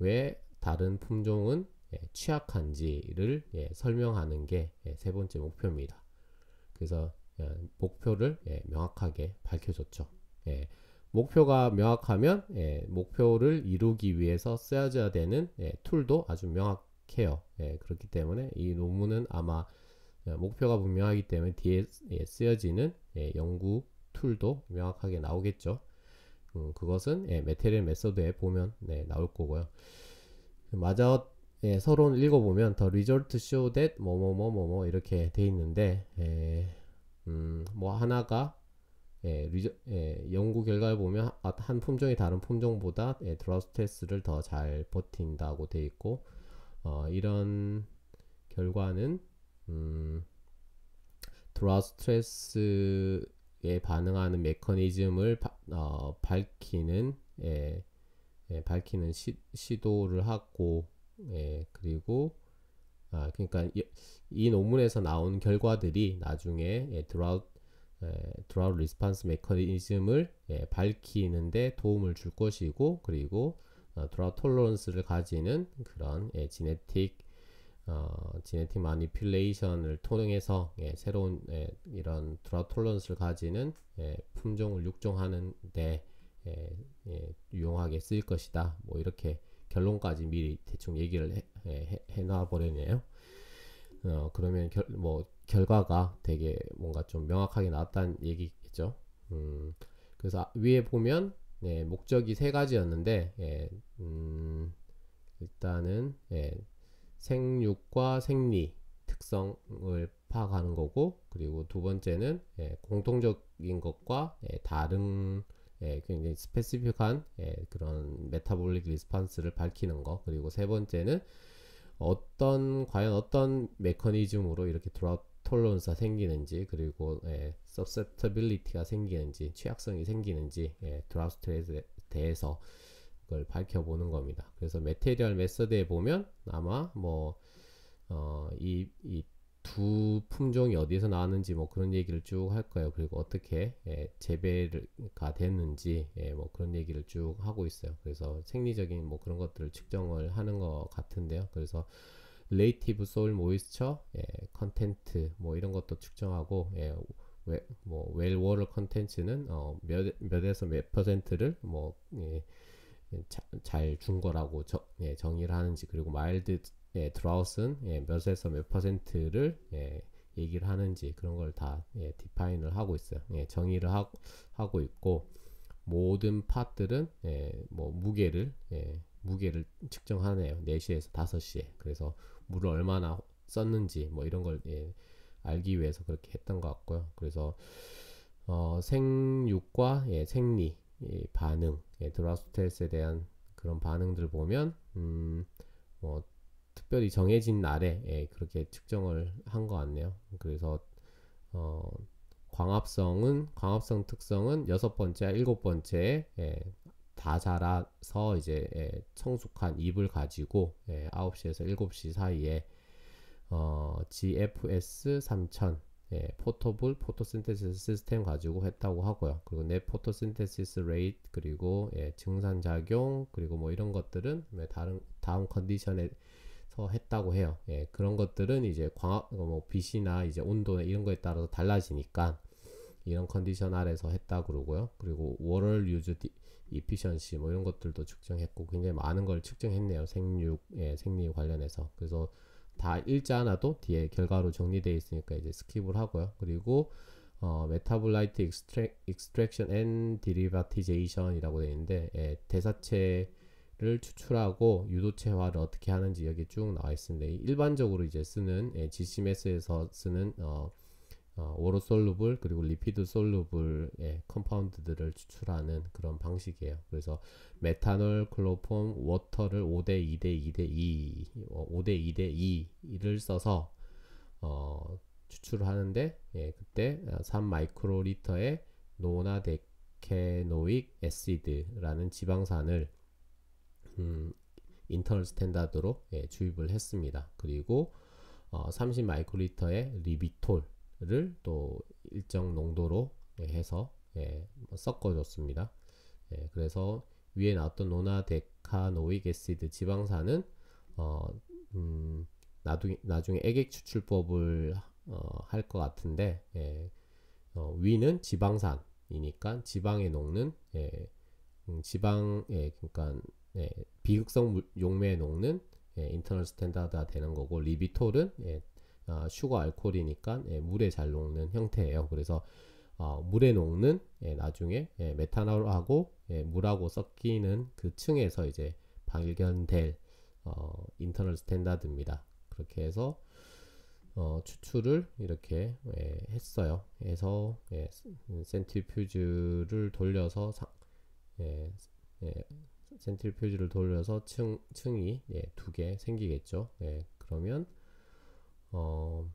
왜 다른 품종은 예, 취약한지를 예, 설명하는 게세 예, 번째 목표입니다. 그래서 예, 목표를 예, 명확하게 밝혀줬죠. 목표가 명확하면 예, 목표를 이루기 위해서 써야 되는 예, 툴도 아주 명확해요. 예, 그렇기 때문에 이 논문은 아마 예, 목표가 분명하기 때문에 뒤에 예, 쓰여지는 예, 연구 툴도 명확하게 나오겠죠. 음, 그것은 메테리얼 메서드에 보면 네, 나올 거고요. 마저 예, 서론 읽어보면 더 리졸트 쇼댓 뭐뭐 뭐 뭐 뭐 이렇게 돼 있는데 예, 음, 뭐 하나가 예, 리저, 예, 연구 결과를 보면 아, 한 품종이 다른 품종보다 예, 드러 스트레스를 더 잘 버틴다고 돼 있고 어, 이런 결과는 음, 드러 스트레스에 반응하는 메커니즘을 바, 어, 밝히는 예, 예, 밝히는 시, 시도를 하고 예, 그리고 아, 그러니까 이, 이 논문에서 나온 결과들이 나중에 예, 드라우 드라우 리스판스 메커니즘을 예, 밝히는데 도움을 줄 것이고 그리고 어, 드라우 톨러런스를 가지는 그런 예, 지네틱 어, 지네틱 마니필레이션을 통해서 예, 새로운 예, 이런 드라우 톨러런스를 가지는 예, 품종을 육종하는데 예, 예, 유용하게 쓰일 것이다. 뭐 이렇게 결론까지 미리 대충 얘기를 해, 해, 해놔버렸네요. 어, 그러면 결, 뭐 결과가 되게 뭔가 좀 명확하게 나왔다는 얘기겠죠. 음, 그래서 아, 위에 보면 예, 목적이 세 가지였는데 예, 음, 일단은 예, 생육과 생리 특성을 파악하는 거고 그리고 두 번째는 예, 공통적인 것과 예, 다른 예, 굉장히 스페시픽한 예, 그런 메타볼릭 리스판스를 밝히는 거 그리고 세 번째는 어떤 과연 어떤 메커니즘으로 이렇게 드랍 톨론스가 생기는지 그리고 예, 서셉터빌리티가 생기는지 취약성이 생기는지 예, 드랍 스트레스에 대해서 그걸 밝혀보는 겁니다. 그래서 메테리얼 메서드에 보면 아마 뭐 어, 이, 이두 품종이 어디에서 나왔는지 뭐 그런 얘기를 쭉 할 거예요. 그리고 어떻게 예, 재배가 됐는지 예, 뭐 그런 얘기를 쭉 하고 있어요. 그래서 생리적인 뭐 그런 것들을 측정을 하는 것 같은데요. 그래서 레이티브 소울 모이스처 예, 컨텐트 뭐 이런 것도 측정하고 예, 웨, 뭐 웰워럴 컨텐츠는 어, 몇 몇에서 몇 퍼센트를 뭐 예, 잘준 거라고 저, 예, 정의를 하는지 그리고 마일드 예, 드라우슨 예, 몇에서 몇 퍼센트를 예, 얘기를 하는지 그런 걸다 예, 디파인을 하고 있어요. 예, 정의를 하, 하고 있고 모든 팟들은 예, 뭐 무게를 예, 무게를 측정하네요. 4시에서 5시에. 그래서 물을 얼마나 썼는지 뭐 이런 걸 예, 알기 위해서 그렇게 했던 것 같고요. 그래서 어, 생육과 예, 생리 예, 반응, 예, 드라스텔스에 대한 그런 반응들 보면 음, 뭐 특별히 정해진 날에 예, 그렇게 측정을 한 것 같네요. 그래서 어, 광합성은 광합성 특성은 여섯 번째, 일곱 번째 예, 다 자라서 이제 예, 청숙한 잎을 가지고 예, 9시에서 7시 사이에 어, GFS 3000 예, 포터블 포토신테시스 시스템 가지고 했다고 하고요. 그리고 내 포토신테시스 레이트 그리고 예, 증산작용 그리고 뭐 이런 것들은 다른 다음 컨디션에 서 했다고 해요. 예, 그런 것들은 이제 광학, 그러니까 뭐 빛이나 이제 온도나 이런 거에 따라서 달라지니까 이런 컨디션 아래서 했다 그러고요. 그리고 워럴 유즈 이피션시 뭐 이런 것들도 측정했고 굉장히 많은 걸 측정했네요. 생육, 예, 생리 관련해서. 그래서 다 읽지 않아도 뒤에 결과로 정리되어 있으니까 이제 스킵을 하고요. 그리고 어, 메타볼라이트 익스트랙, 익스트랙션 앤 디리바티제이션이라고 되어 있는데 예, 대사체 를 추출하고 유도체화를 어떻게 하는지 여기 쭉 나와 있습니다. 일반적으로 이제 쓰는 예, GCMS에서 쓰는 어, 어, 오로 솔루블 그리고 리피드 솔루블의 컴파운드들을 추출하는 그런 방식이에요. 그래서 메탄올, 클로폼, 워터를 5대 2대 2대 2, 5대 어, 2대 2를 써서 어, 추출 하는데 예, 그때 3 어, 마이크로리터의 노나데케노익 에시드라는 지방산을 음, 인터널 스탠다드로 예, 주입을 했습니다. 그리고 어, 30 마이크리터의 리비톨을 또 일정 농도로 예, 해서 예, 뭐 섞어줬습니다. 예, 그래서 위에 나왔던 노나데카노익 애시드 지방산은 어, 음, 나중에, 나중에 액액 추출법을 어, 할 것 같은데 예, 어, 위는 지방산이니까 지방에 녹는 예, 음, 지방 예, 그러니까 예, 비극성 용매에 녹는 예, 인터널 스탠다드가 되는 거고 리비톨은 예, 아, 슈거 알코올이니까 예, 물에 잘 녹는 형태예요. 그래서 어, 물에 녹는 예, 나중에 예, 메탄올하고 예, 물하고 섞이는 그 층에서 이제 발견될 어, 인터널 스탠다드입니다. 그렇게 해서 어, 추출을 이렇게 예, 했어요. 해서 예, 센트리퓨즈를 돌려서 사, 예, 예, 센틸 표지를 돌려서 층, 층이 예, 두 개 생기겠죠. 예, 그러면 어,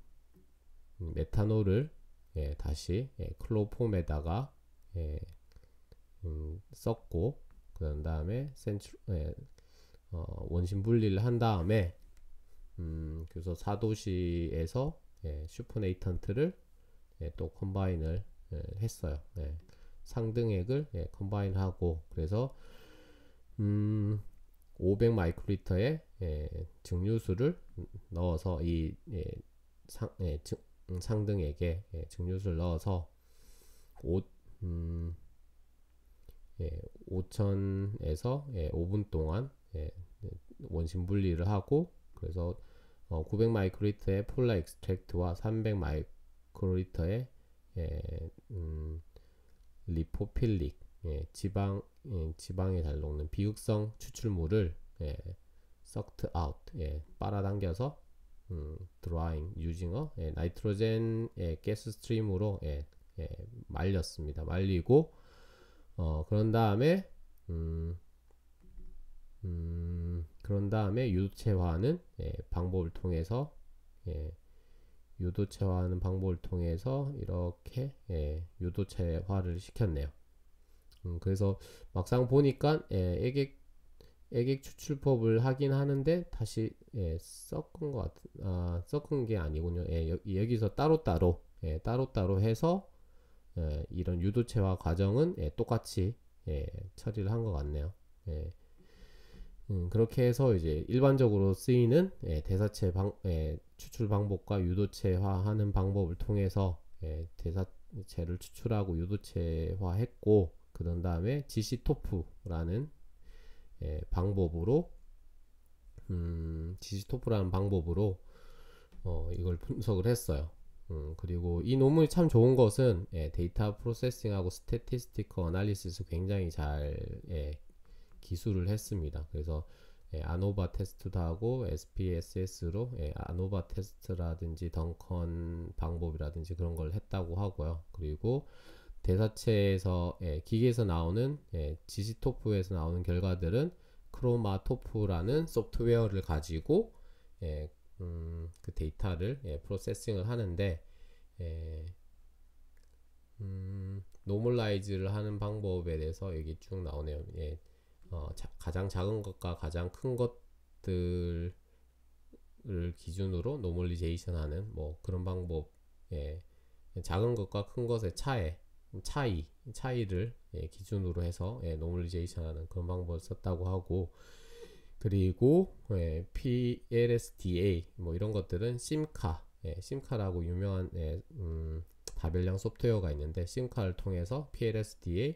음, 메탄올을 예, 다시 예, 클로폼에다가 예, 음, 섞고 그 다음에 센트, 예, 어, 원심 분리를 한 다음에 음, 그래서 사도시에서 예, 슈퍼네이턴트를 예, 또 컴바인을 예, 했어요. 예, 상등액을 예, 컴바인하고 그래서 음, 500 마이크리터의 예, 증류수를 넣어서 이 예, 상, 예, 증, 음, 상등액에 예, 증류수를 넣어서 5, 음, 예, 5천에서 예, 5분 동안 예, 원심 분리를 하고 그래서 어, 900 마이크리터의 폴라 익스트랙트와300 마이크리터의 예, 음, 리포필릭 예, 지방 예, 지방에 잘 녹는 비육성 추출물을 예, sucked out 예, 빨아당겨서 음, drying using a 예, 나이트로젠 예, 가스 스트림으로 예, 예, 말렸습니다. 말리고 어, 그런 다음에 음, 음, 그런 다음에 유도체화하는 예, 방법을 통해서 예, 유도체화하는 방법을 통해서 이렇게 예, 유도체화를 시켰네요. 음, 그래서 막상 보니까 예, 애객 애객 추출법을 하긴 하는데 다시 예, 섞은 것 같, 아, 섞은 게 아니군요. 예, 여, 기서 따로 따로 예, 따로 따로 해서 예, 이런 유도체와 과정은 예, 똑같이 예, 처리를 한 것 같네요. 예. 음, 그렇게 해서 이제 일반적으로 쓰이는 예, 대사체 방, 예, 추출 방법과 유도체화하는 방법을 통해서 예, 대사체를 추출하고 유도체화했고 그런 다음에 지시토프라는 예, 방법으로 음, 지시토프라는 방법으로 어, 이걸 분석을 했어요. 음, 그리고 이 논문이 참 좋은 것은 예, 데이터 프로세싱하고 스태티스티커 어널리시스 굉장히 잘 예, 기술을 했습니다. 그래서 예, 아노바 테스트도 하고 SPSS로 예, 아노바 테스트라든지 덩컨 방법이라든지 그런 걸 했다고 하고요. 그리고 대사체에서 예, 기계에서 나오는 예, 지시토프에서 나오는 결과들은 크로마토프라는 소프트웨어를 가지고 예, 음, 그 데이터를 예, 프로세싱을 하는데 예, 음, 노멀라이즈를 하는 방법에 대해서 여기 쭉 나오네요. 예, 어, 자, 가장 작은 것과 가장 큰 것들을 기준으로 노멀리제이션 하는 뭐 그런 방법 예, 작은 것과 큰 것의 차이 차이, 차이를 예, 기준으로 해서 예, 노멀리제이션하는 그런 방법을 썼다고 하고 그리고 예, PLSDA 뭐 이런 것들은 심카, 예, 심카라고 유명한 예, 음, 다별량 소프트웨어가 있는데 심카를 통해서 PLSDA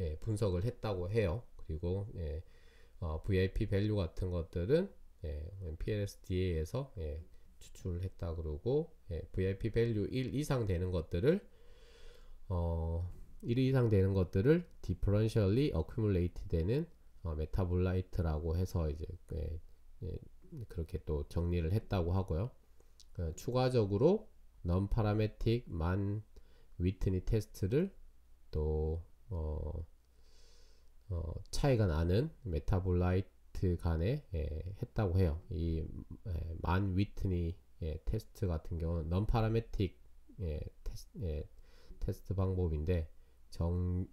예, 분석을 했다고 해요. 그리고 예, 어, VIP 밸류 같은 것들은 예, PLSDA에서 예, 추출했다 그러고 예, VIP 밸류 1 이상 되는 것들을 어, 1 이상 되는 것들을 differentially accumulate 되는 어, 메타볼라이트라고 해서 이제 예, 예, 그렇게 또 정리를 했다고 하고요. 그, 추가적으로 non parametric man whitney 테스트를 또 어, 어, 차이가 나는 메타볼라이트 간에 예, 했다고 해요. 이만 예, 위트니 예, 테스트 같은 경우는 non parametric 예, 테스트, 예, 테스트 방법인데 정,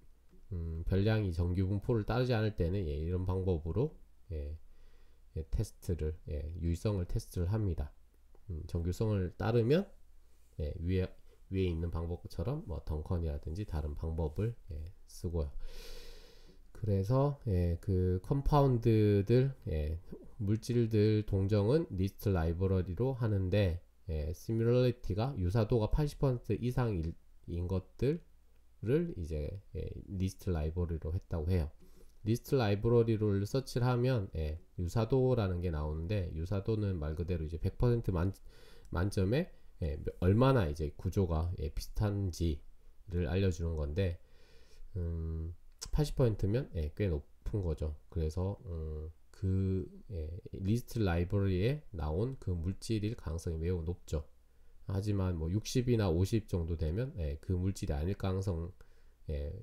음, 별량이 정규 분포를 따르지 않을 때는 예, 이런 방법으로 예, 예, 테스트를 예, 유의성을 테스트를 합니다. 음, 정규성을 따르면 예, 위에 위에 있는 방법처럼 뭐 덩컨이라든지 다른 방법을 예, 쓰고요. 그래서 그 컴파운드들 물질들 동정은 리스트 라이브러리로 하는데 예, 시뮬러리티가 유사도가 80% 이상일 인 것들을 이제 예, 리스트 라이브러리로 했다고 해요. 리스트 라이브러리를 서치를 하면 예, 유사도라는 게 나오는데 유사도는 말 그대로 이제 100% 만, 만점에 예, 얼마나 이제 구조가 예, 비슷한지를 알려주는 건데 음, 80%면 예, 꽤 높은 거죠. 그래서 음, 그 예, 리스트 라이브러리에 나온 그 물질일 가능성이 매우 높죠. 하지만 뭐 60이나 50 정도 되면 예, 그 물질이 아닐 가능성도 예,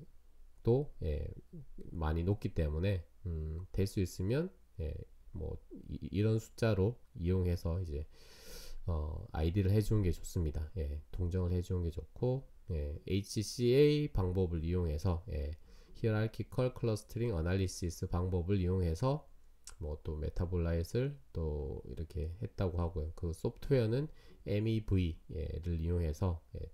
예, 많이 높기 때문에 음, 될 수 있으면 예, 뭐 이, 런 숫자로 이용해서 이제 어, 아이디를 해주는 게 좋습니다. 예, 동정을 해주는 게 좋고 예, HCA 방법을 이용해서 예, Hierarchical Clustering Analysis 방법을 이용해서 뭐 또 메타볼라이트를 또 이렇게 했다고 하고요. 그 소프트웨어는 MEV를 예, 이용해서 예,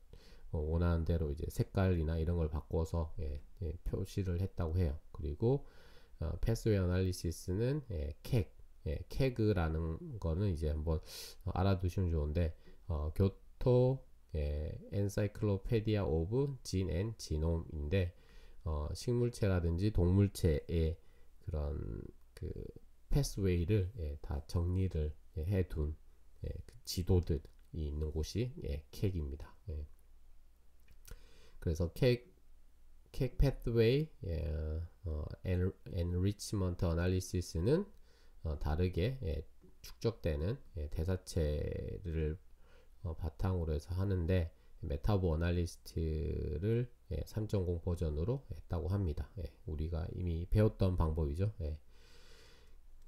어, 원하는 대로 이제 색깔이나 이런 걸 바꿔서 예, 표시를 했다고 해요. 그리고 패스웨이 어널리시스는 객, 캐그라는 거는 이제 한번 알아두시면 좋은데 어, 교토 엔사이클로페디아 오브 진앤 지놈인데 식물체라든지 동물체의 그런 그 패스웨이를 다 정리를 해둔 그 지도들 있는 곳이 예, 캑입니다. 예. 그래서 캑 패스웨이 예, 어, 엔리치먼트 어널리시스는 어, 다르게 예, 축적되는 예, 대사체를 어, 바탕으로 해서 하는데 메타보 어널리스트를 예, 3.0 버전으로 했다고 합니다. 예, 우리가 이미 배웠던 방법이죠. 예,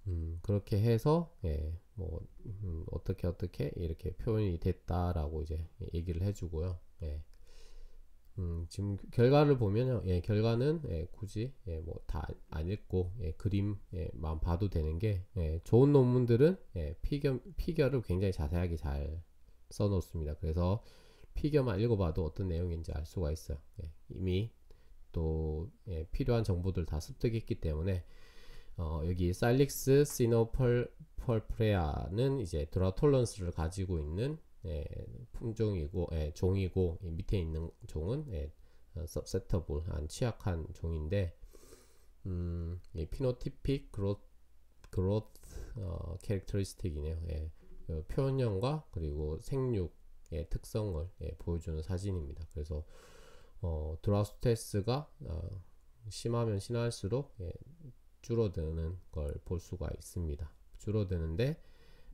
음, 그렇게 해서 예, 뭐 음, 어떻게 어떻게 이렇게 표현이 됐다라고 이제 얘기를 해주고요. 예. 음, 지금 결과를 보면요, 예, 결과는 예, 굳이 예, 뭐 다 안 읽고 예, 그림만 예, 봐도 되는 게 예, 좋은 논문들은 예, 피겨 피겨를 굉장히 자세하게 잘 써놓습니다. 그래서 피겨만 읽어봐도 어떤 내용인지 알 수가 있어요. 예, 이미 또 예, 필요한 정보들 다 습득했기 때문에 어, 여기 살릭스 시노펄프레아는 이제 드라톨런스를 가지고 있는 예, 품종이고 예, 종이고 밑에 있는 종은 예, s u b s e 안 취약한 종인데 음, 예, 피노티픽 그로트 그로트 어, 캐릭터리스틱이네요. 예, 그 표현형과 그리고 생육의 특성을 예, 보여주는 사진입니다. 그래서 어, 드라스테스가 어, 심하면 심할수록 예, 줄어드는 걸 볼 수가 있습니다. 줄어드는데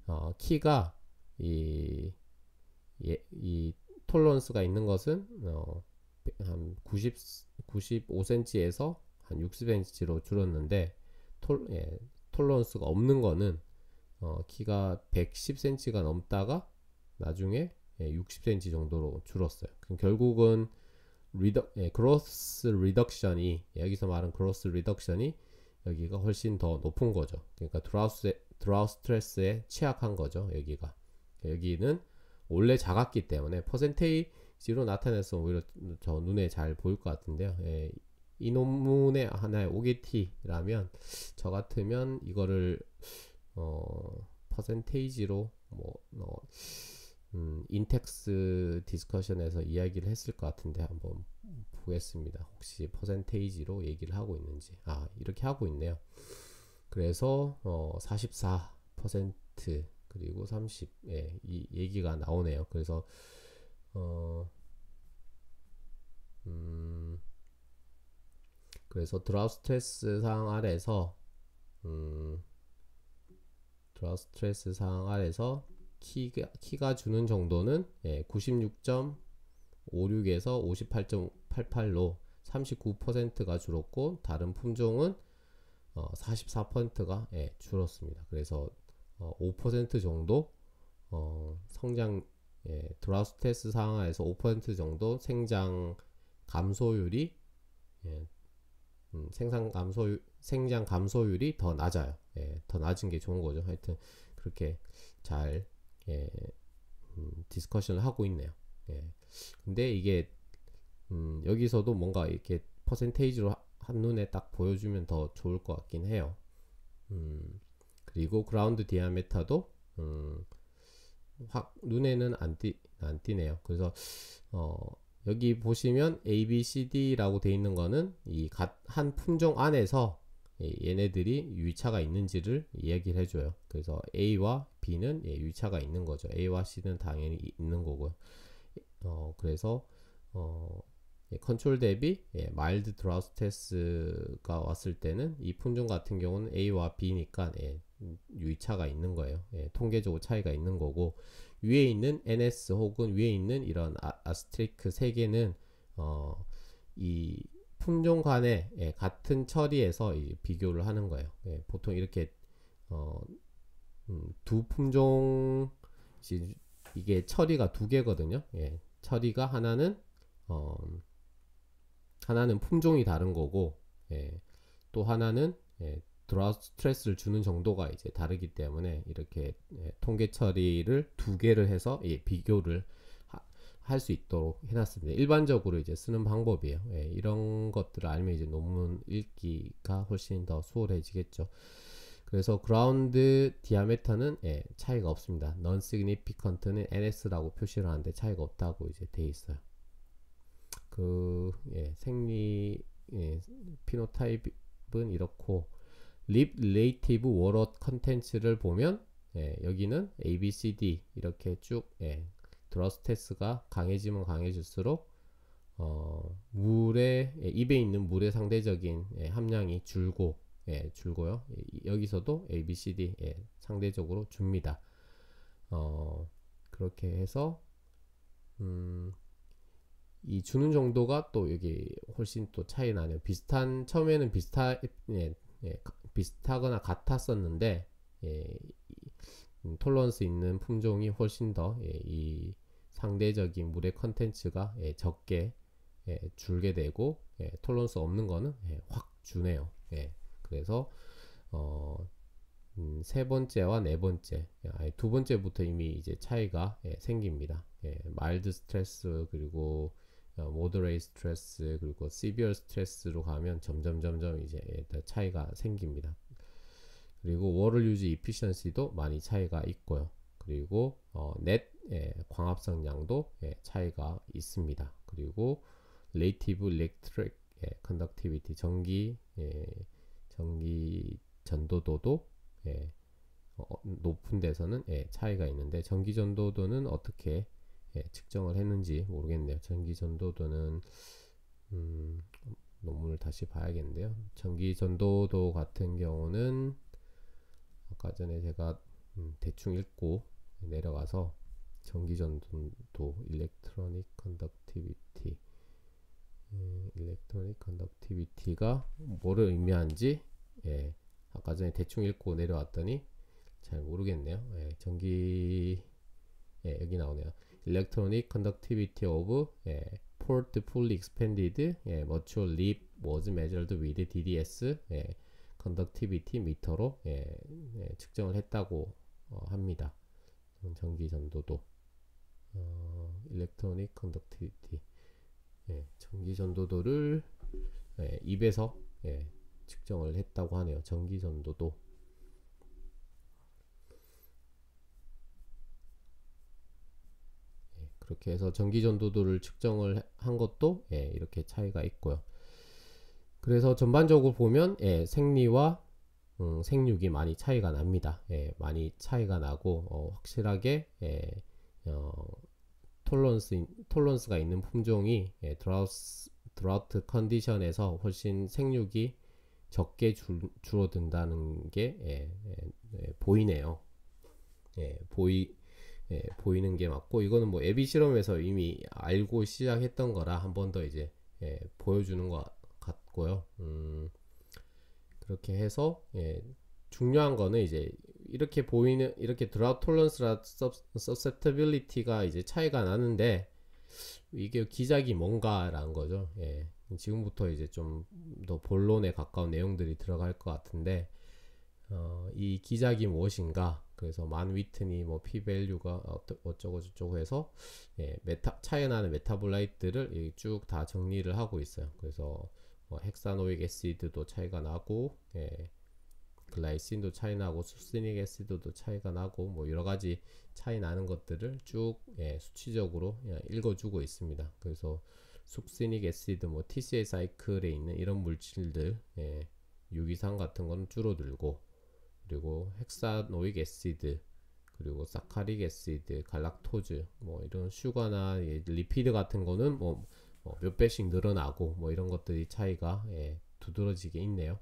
어, 키가 이, 예, 이 톨런스가 있는 것은 어, 한 90, 95cm에서 한 60cm로 줄었는데 톨, 예, 톨런스가 없는 거는 어, 키가 110cm가 넘다가 나중에 예, 60cm 정도로 줄었어요. 그럼 결국은 리더, 예, 그로스 리덕션이 여기서 말한 그로스 리덕션이 여기가 훨씬 더 높은 거죠. 그러니까 드라우스에, 드라우 스트레스에 취약한 거죠. 여기가. 여기는 원래 작았기 때문에 퍼센테이지로 나타내서 오히려 저 눈에 잘 보일 것 같은데요. 예, 이 논문의 하나의 OGT라면 저 같으면 이거를 어, 퍼센테이지로 뭐 어, 음, 인텍스 디스커션에서 이야기를 했을 것 같은데 한번 보겠습니다. 혹시 퍼센테이지로 얘기를 하고 있는지. 아, 이렇게 하고 있네요. 그래서 어, 44% 그리고 30, 예, 이 얘기가 나오네요. 그래서 어, 음, 그래서 드랍 스트레스 상 아래서 음, 드랍 스트레스 상 아래서 키가, 키가 주는 정도는 예, 96.56에서 58. 88로 39%가 줄었고 다른 품종은 어, 44%가 예, 줄었습니다. 그래서 어, 5% 정도 어, 성장 예, 드라스테스 상황에서 5% 정도 생장 감소율이 예, 음, 생산 감소율 생장 감소율이 더 낮아요. 예, 더 낮은 게 좋은 거죠. 하여튼 그렇게 잘 예, 음, 디스커션을 하고 있네요. 예. 근데 이게 음, 여기서도 뭔가 이렇게 퍼센테이지로 한눈에 딱 보여주면 더 좋을 것 같긴 해요. 음, 그리고 그라운드 디아메타도 음, 확 눈에는 안, 띄, 안 띄네요. 그래서 어, 여기 보시면 A, B, C, D라고 돼 있는 거는 이한 품종 안에서 얘네들이 유의차가 있는지를 이야기를 해줘요. 그래서 A와 B는 예, 유의차가 있는 거죠. A와 C는 당연히 있는 거고요. 어, 그래서 어, 예, 컨트롤 대비 예, 마일드 드라우스 테스트가 왔을 때는 이 품종 같은 경우는 A와 B니까 예, 유의차가 있는 거예요. 예, 통계적으로 차이가 있는 거고 위에 있는 NS 혹은 위에 있는 이런 아, 스트리크세 개는 어, 이 품종 간에 예, 같은 처리에서 비교를 하는 거예요. 예, 보통 이렇게 어, 음, 두 품종 이게 처리가 두 개거든요. 예, 처리가 하나는 어, 하나는 품종이 다른 거고 예, 또 하나는 예, 드라 스트레스를 주는 정도가 이제 다르기 때문에 이렇게 예, 통계 처리를 두 개를 해서 예, 비교를 할 수 있도록 해놨습니다. 일반적으로 이제 쓰는 방법이에요. 예, 이런 것들을 알면 이제 논문 읽기가 훨씬 더 수월해지겠죠. 그래서 그라운드 디아메터는 예, 차이가 없습니다. non significant는 ns라고 표시를 하는데 차이가 없다고 이제 돼 있어요. 그 예, 생리 예, 피노타입은 이렇고 립레이티브 워럿 컨텐츠를 보면 예, 여기는 A, B, C, D 이렇게 쭉 예, 드러스테스가 강해지면 강해질수록 어, 물에 예, 입에 있는 물의 상대적인 예, 함량이 줄고 예, 줄고요. 예, 여기서도 A, B, C, D 예, 상대적으로 줍니다. 어, 그렇게 해서 음, 이 주는 정도가 또 여기 훨씬 또 차이 나네요. 비슷한 처음에는 비슷하 예, 예, 비슷하거나 같았었는데 예, 음, 톨런스 있는 품종이 훨씬 더이 예, 상대적인 물의 컨텐츠가 예, 적게 예, 줄게 되고 예, 톨런스 없는 거는 예, 확 주네요. 예, 그래서 어, 음, 세 번째와 네 번째, 예, 아니, 두 번째부터 이미 이제 차이가 예, 생깁니다. 예, 마일드 스트레스 그리고 어, moderate stress 그리고 severe stress로 가면 점점 점점 이제 차이가 생깁니다. 그리고 워럴 유즈 이피션시도 많이 차이가 있고요. 그리고 어, 넷 예, 광합성량도 예, 차이가 있습니다. 그리고 레이티브 electric 예, conductivity 전기 예, 전기 전도도도 예, 어, 높은 데서는 예, 차이가 있는데 전기 전도도는 어떻게 예, 측정을 했는지 모르겠네요. 전기 전도도는 음, 논문을 다시 봐야겠는데요. 전기 전도도 같은 경우는 아까 전에 제가 음, 대충 읽고 내려가서 전기 전도 electronic conductivity 음, electronic conductivity가 뭐를 의미하는지 예, 아까 전에 대충 읽고 내려왔더니 잘 모르겠네요. 예, 전기 예, 여기 나오네요. electronic conductivity of 예, port fully expanded 예, virtual leap was measured with DDS 예, conductivity 미터로 예, 예, 측정을 했다고 어, 합니다. 전기 전도도 어, electronic conductivity 예, 전기 전도도를 예, 입에서 예, 측정을 했다고 하네요. 전기 전도도 그렇게 해서 전기 전도도를 측정을 한 것도 예, 이렇게 차이가 있고요. 그래서 전반적으로 보면 예, 생리와 음, 생육이 많이 차이가 납니다. 예, 많이 차이가 나고 어, 확실하게 예, 어, 톨런스 톨런스가 있는 품종이 예, 드라우스 드라우트 컨디션에서 훨씬 생육이 적게 줄, 줄어든다는 게 예, 예, 예, 보이네요. 예, 보이 예, 보이는 게 맞고 이거는 뭐 에비 실험에서 이미 알고 시작했던 거라 한 번 더 이제 예, 보여주는 것 같고요. 음, 그렇게 해서 예, 중요한 거는 이제 이렇게 보이는 이렇게 드랍 톨런스라 서셉테빌리티가 이제 차이가 나는데 이게 기작이 뭔가라는 거죠. 예. 지금부터 이제 좀 더 본론에 가까운 내용들이 들어갈 것 같은데 어, 이 기작이 무엇인가 그래서 만 위트니 뭐 p 밸류가 어쩌고 저쩌고 해서 예, 메타 차이 나는 메타볼라이트를 쭉 다 정리를 하고 있어요. 그래서 뭐 헥사노익 애시드도 차이가 나고 예, 글라이신도 차이 나고 수스닉 애시드도 차이가 나고 뭐 여러 가지 차이 나는 것들을 쭉 예, 수치적으로 예, 읽어주고 있습니다. 그래서 숙시닉 애시드, 뭐 TCA 사이클에 있는 이런 물질들 예, 유기산 같은 거 줄어들고 그리고 헥사노익 애시드 그리고 사카릭 애시드, 갈락토즈 뭐 이런 슈가나 리피드 같은 거는 뭐, 뭐, 몇 배씩 늘어나고 뭐 이런 것들이 차이가 예, 두드러지게 있네요.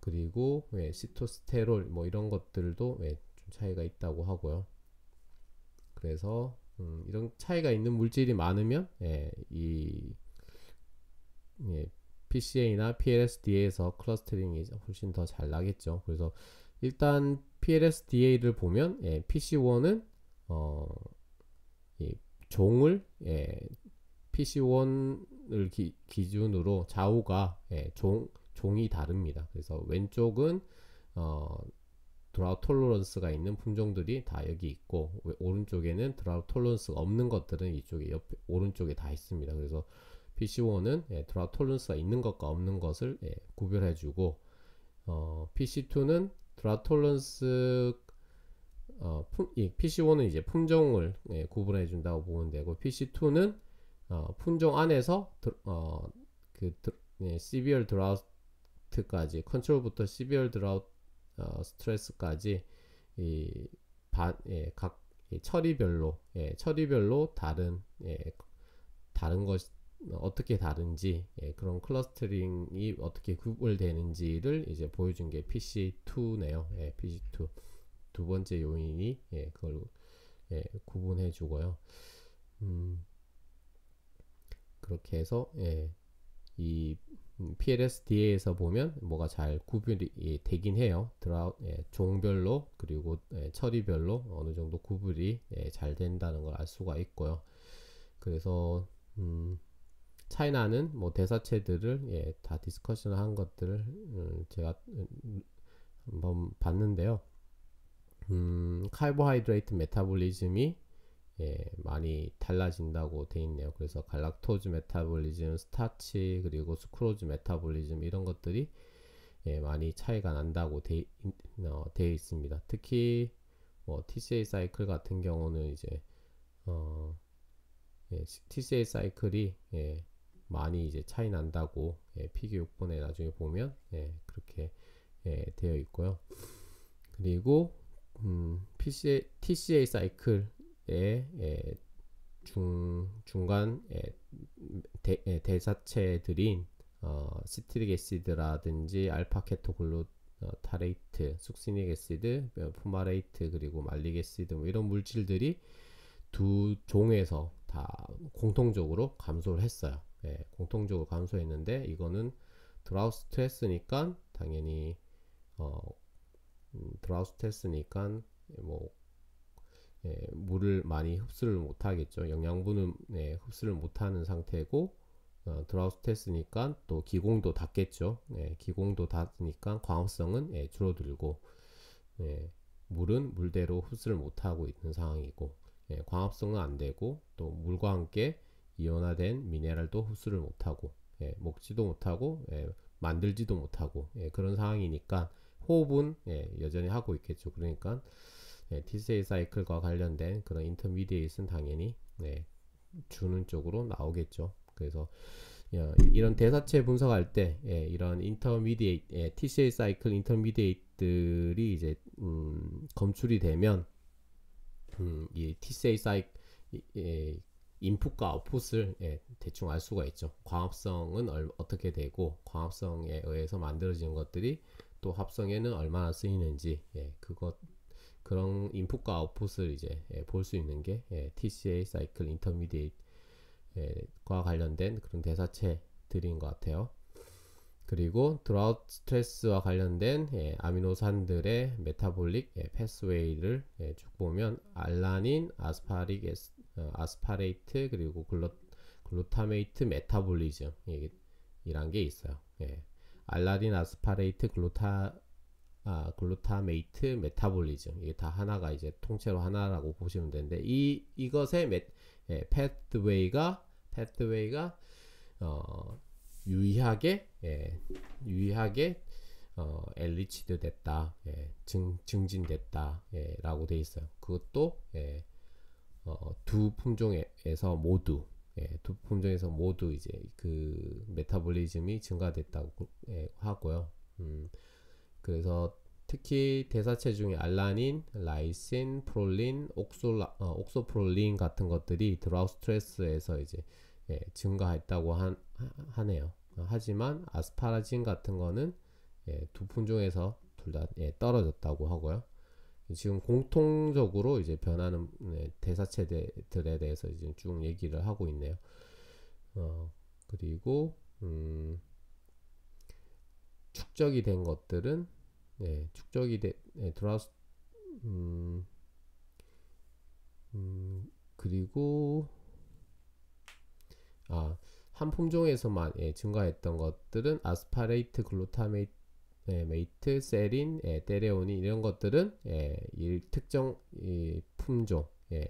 그리고 예, 시토스테롤 뭐 이런 것들도 예, 좀 차이가 있다고 하고요. 그래서 음, 이런 차이가 있는 물질이 많으면 예, 이 예, PCA나 PLSD에서 클러스터링이 훨씬 더 잘 나겠죠. 그래서 일단 PLSDA를 보면 예, PC1은 어, 이 예, 종을 예, PC1을 기, 기준으로 좌우가 예, 종, 종이 다릅니다. 그래서 왼쪽은 어, 드라우 톨러런스가 있는 품종들이 다 여기 있고 오른쪽에는 드라우 톨러런스가 없는 것들은 이쪽에 옆에 오른쪽에 다 있습니다. 그래서 PC1은 예, 드라우 톨러런스가 있는 것과 없는 것을 예, 구별해주고 어, PC2는 드라톨런스 어, 품, 이 PC1은 이제 품종을 예, 구분해 준다고 보면 되고 PC2는 어, 품종 안에서 드, 어, 그 드, 예, 시비얼 드라우트까지 컨트롤부터 시비얼 드라우트 어, 스트레스까지 이, 바, 예, 각 예, 처리별로 예, 처리별로 다른 예, 다른 것 어떻게 다른지 예, 그런 클러스터링이 어떻게 구분되는지를 이제 보여준 게 PC2네요. 예, PC2 두 번째 요인이 예, 그걸 예, 구분해 주고요. 음, 그렇게 해서 예, 이 PLSDA에서 보면 뭐가 잘 구분이 되긴 해요. 드라, 예, 종별로 그리고 예, 처리별로 어느 정도 구분이 예, 잘 된다는 걸 알 수가 있고요. 그래서 음, 차이나는 뭐 대사체들을 예, 다 디스커션을 한 것들을 음, 제가 음, 한번 봤는데요. 음, 카이보하이드레이트 메타볼리즘이 예, 많이 달라진다고 돼 있네요. 그래서 갈락토즈 메타볼리즘, 스타치 그리고 스크로즈 메타볼리즘 이런 것들이 예, 많이 차이가 난다고 돼, 어, 돼 있습니다. 특히 뭐 TCA 사이클 같은 경우는 이제 어, 예, TCA 사이클이 예, 많이 이제 차이 난다고 예, 피규육본에 나중에 보면 예, 그렇게 예, 되어 있고요. 그리고 음, p c TCA 사이클의 예, 중 중간 예, 대, 예, 대사체들인 어, 시트릭 애시드라든지 알파케토글루 어, 타레이트, 숙시닉 애시드, 뭐, 포마레이트 그리고 말릭 애시드 뭐 이런 물질들이 두 종에서 다 공통적으로 감소를 했어요. 예, 공통적으로 감소했는데 이거는 드라우 스트레스니까 당연히 어, 음, 드라우 스트레스니까 뭐 예, 물을 많이 흡수를 못하겠죠. 영양분을 예, 흡수를 못하는 상태고 어, 드라우 스트레스니까 또 기공도 닫겠죠 예, 기공도 닫으니까 광합성은 예, 줄어들고 예, 물은 물대로 흡수를 못하고 있는 상황이고 예, 광합성은 안 되고 또 물과 함께 이온화된 미네랄도 흡수를 못하고 예, 먹지도 못하고 예, 만들지도 못하고 예, 그런 상황이니까 호흡은 예, 여전히 하고 있겠죠. 그러니까 예, TCA 사이클과 관련된 그런 인터미디에이트 당연히 예, 주는 쪽으로 나오겠죠. 그래서 예, 이런 대사체 분석할 때 예, 이런 인터미디에이트 예, TCA 사이클 인터미디에이트들이 이제 음, 검출이 되면 음, 이 TCA 사이클 인풋과 아웃풋을 예, 대충 알 수가 있죠. 광합성은 얼, 어떻게 되고 광합성에 의해서 만들어지는 것들이 또 합성에는 얼마나 쓰이는지 예, 그것 그런 인풋과 아웃풋을 이제 예, 볼수 있는 게 TCA 사이클 인터미디에이트과 관련된 그런 대사체들인 것 같아요. 그리고 드라우 스트레스와 관련된 예, 아미노산들의 메타볼릭 예, 패스웨이를 예, 쭉 보면 알라닌, 아스파릭 어, 아스파레이트 그리고 글로, 글루타메이트 메타볼리즘 이란 게 있어요. 예. 알라딘 아스파레이트 글루타 아, 글루타메이트 메타볼리즘 이게 다 하나가 이제 통째로 하나라고 보시면 되는데 이 이것의 메, 예, 패스웨이가 패스웨이가 어, 유의하게 예, 유의하게 어, 엘리치드 됐다 예, 증, 증진됐다 예, 라고 돼 있어요 그것도 예, 어, 어, 두 품종에서 모두 예, 두 품종에서 모두 이제 그 메타볼리즘이 증가됐다고 예, 하고요. 음, 그래서 특히 대사체 중에 알라닌, 라이신, 프롤린, 옥솔라, 어, 옥소프롤린 같은 것들이 드라우 스트레스에서 이제 예, 증가했다고 한, 하, 네요 하지만 아스파라진 같은 거는 예, 두 품종에서 둘다 예, 떨어졌다고 하고요. 지금 공통적으로 이제 변하는 네, 대사체들에 대해서 이제 쭉 얘기를 하고 있네요. 어, 그리고 음, 축적이 된 것들은 네, 축적이 돼 네, 드라스 음, 음, 그리고 아 한 품종에서만 예, 증가했던 것들은 아스파레이트 글루타메이트 예, 네, 메이트, 뭐 세린, 예, 데레오니 이런 것들은 예, 일 특정 예, 품종 예,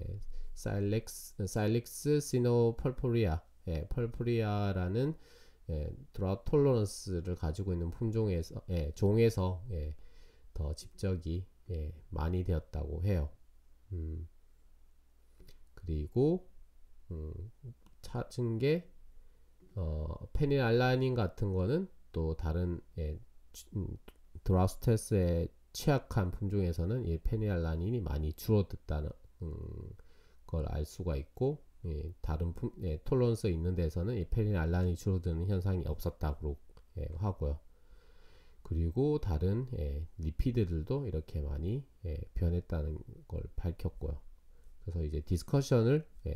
사일렉스, 사일렉스 시노펄포리아 예, 펄포리아라는 예, 드라 톨러런스를 가지고 있는 품종에서 예, 종에서 예, 더 집적이 예, 많이 되었다고 해요. 음, 그리고 음, 찾은 게 어, 페닐알라닌 같은 거는 또 다른 예, 음, 드라스테스의 취약한 품종에서는 이 페니알라닌이 많이 줄어들었다는 음, 걸알 수가 있고 예, 다른 품, 예, 톨런스 있는 데서는 이 페니알라닌이 줄어드는 현상이 없었다고 예, 하고요. 그리고 다른 예, 리피드들도 이렇게 많이 예, 변했다는 걸 밝혔고요. 그래서 이제 디스커션을 예,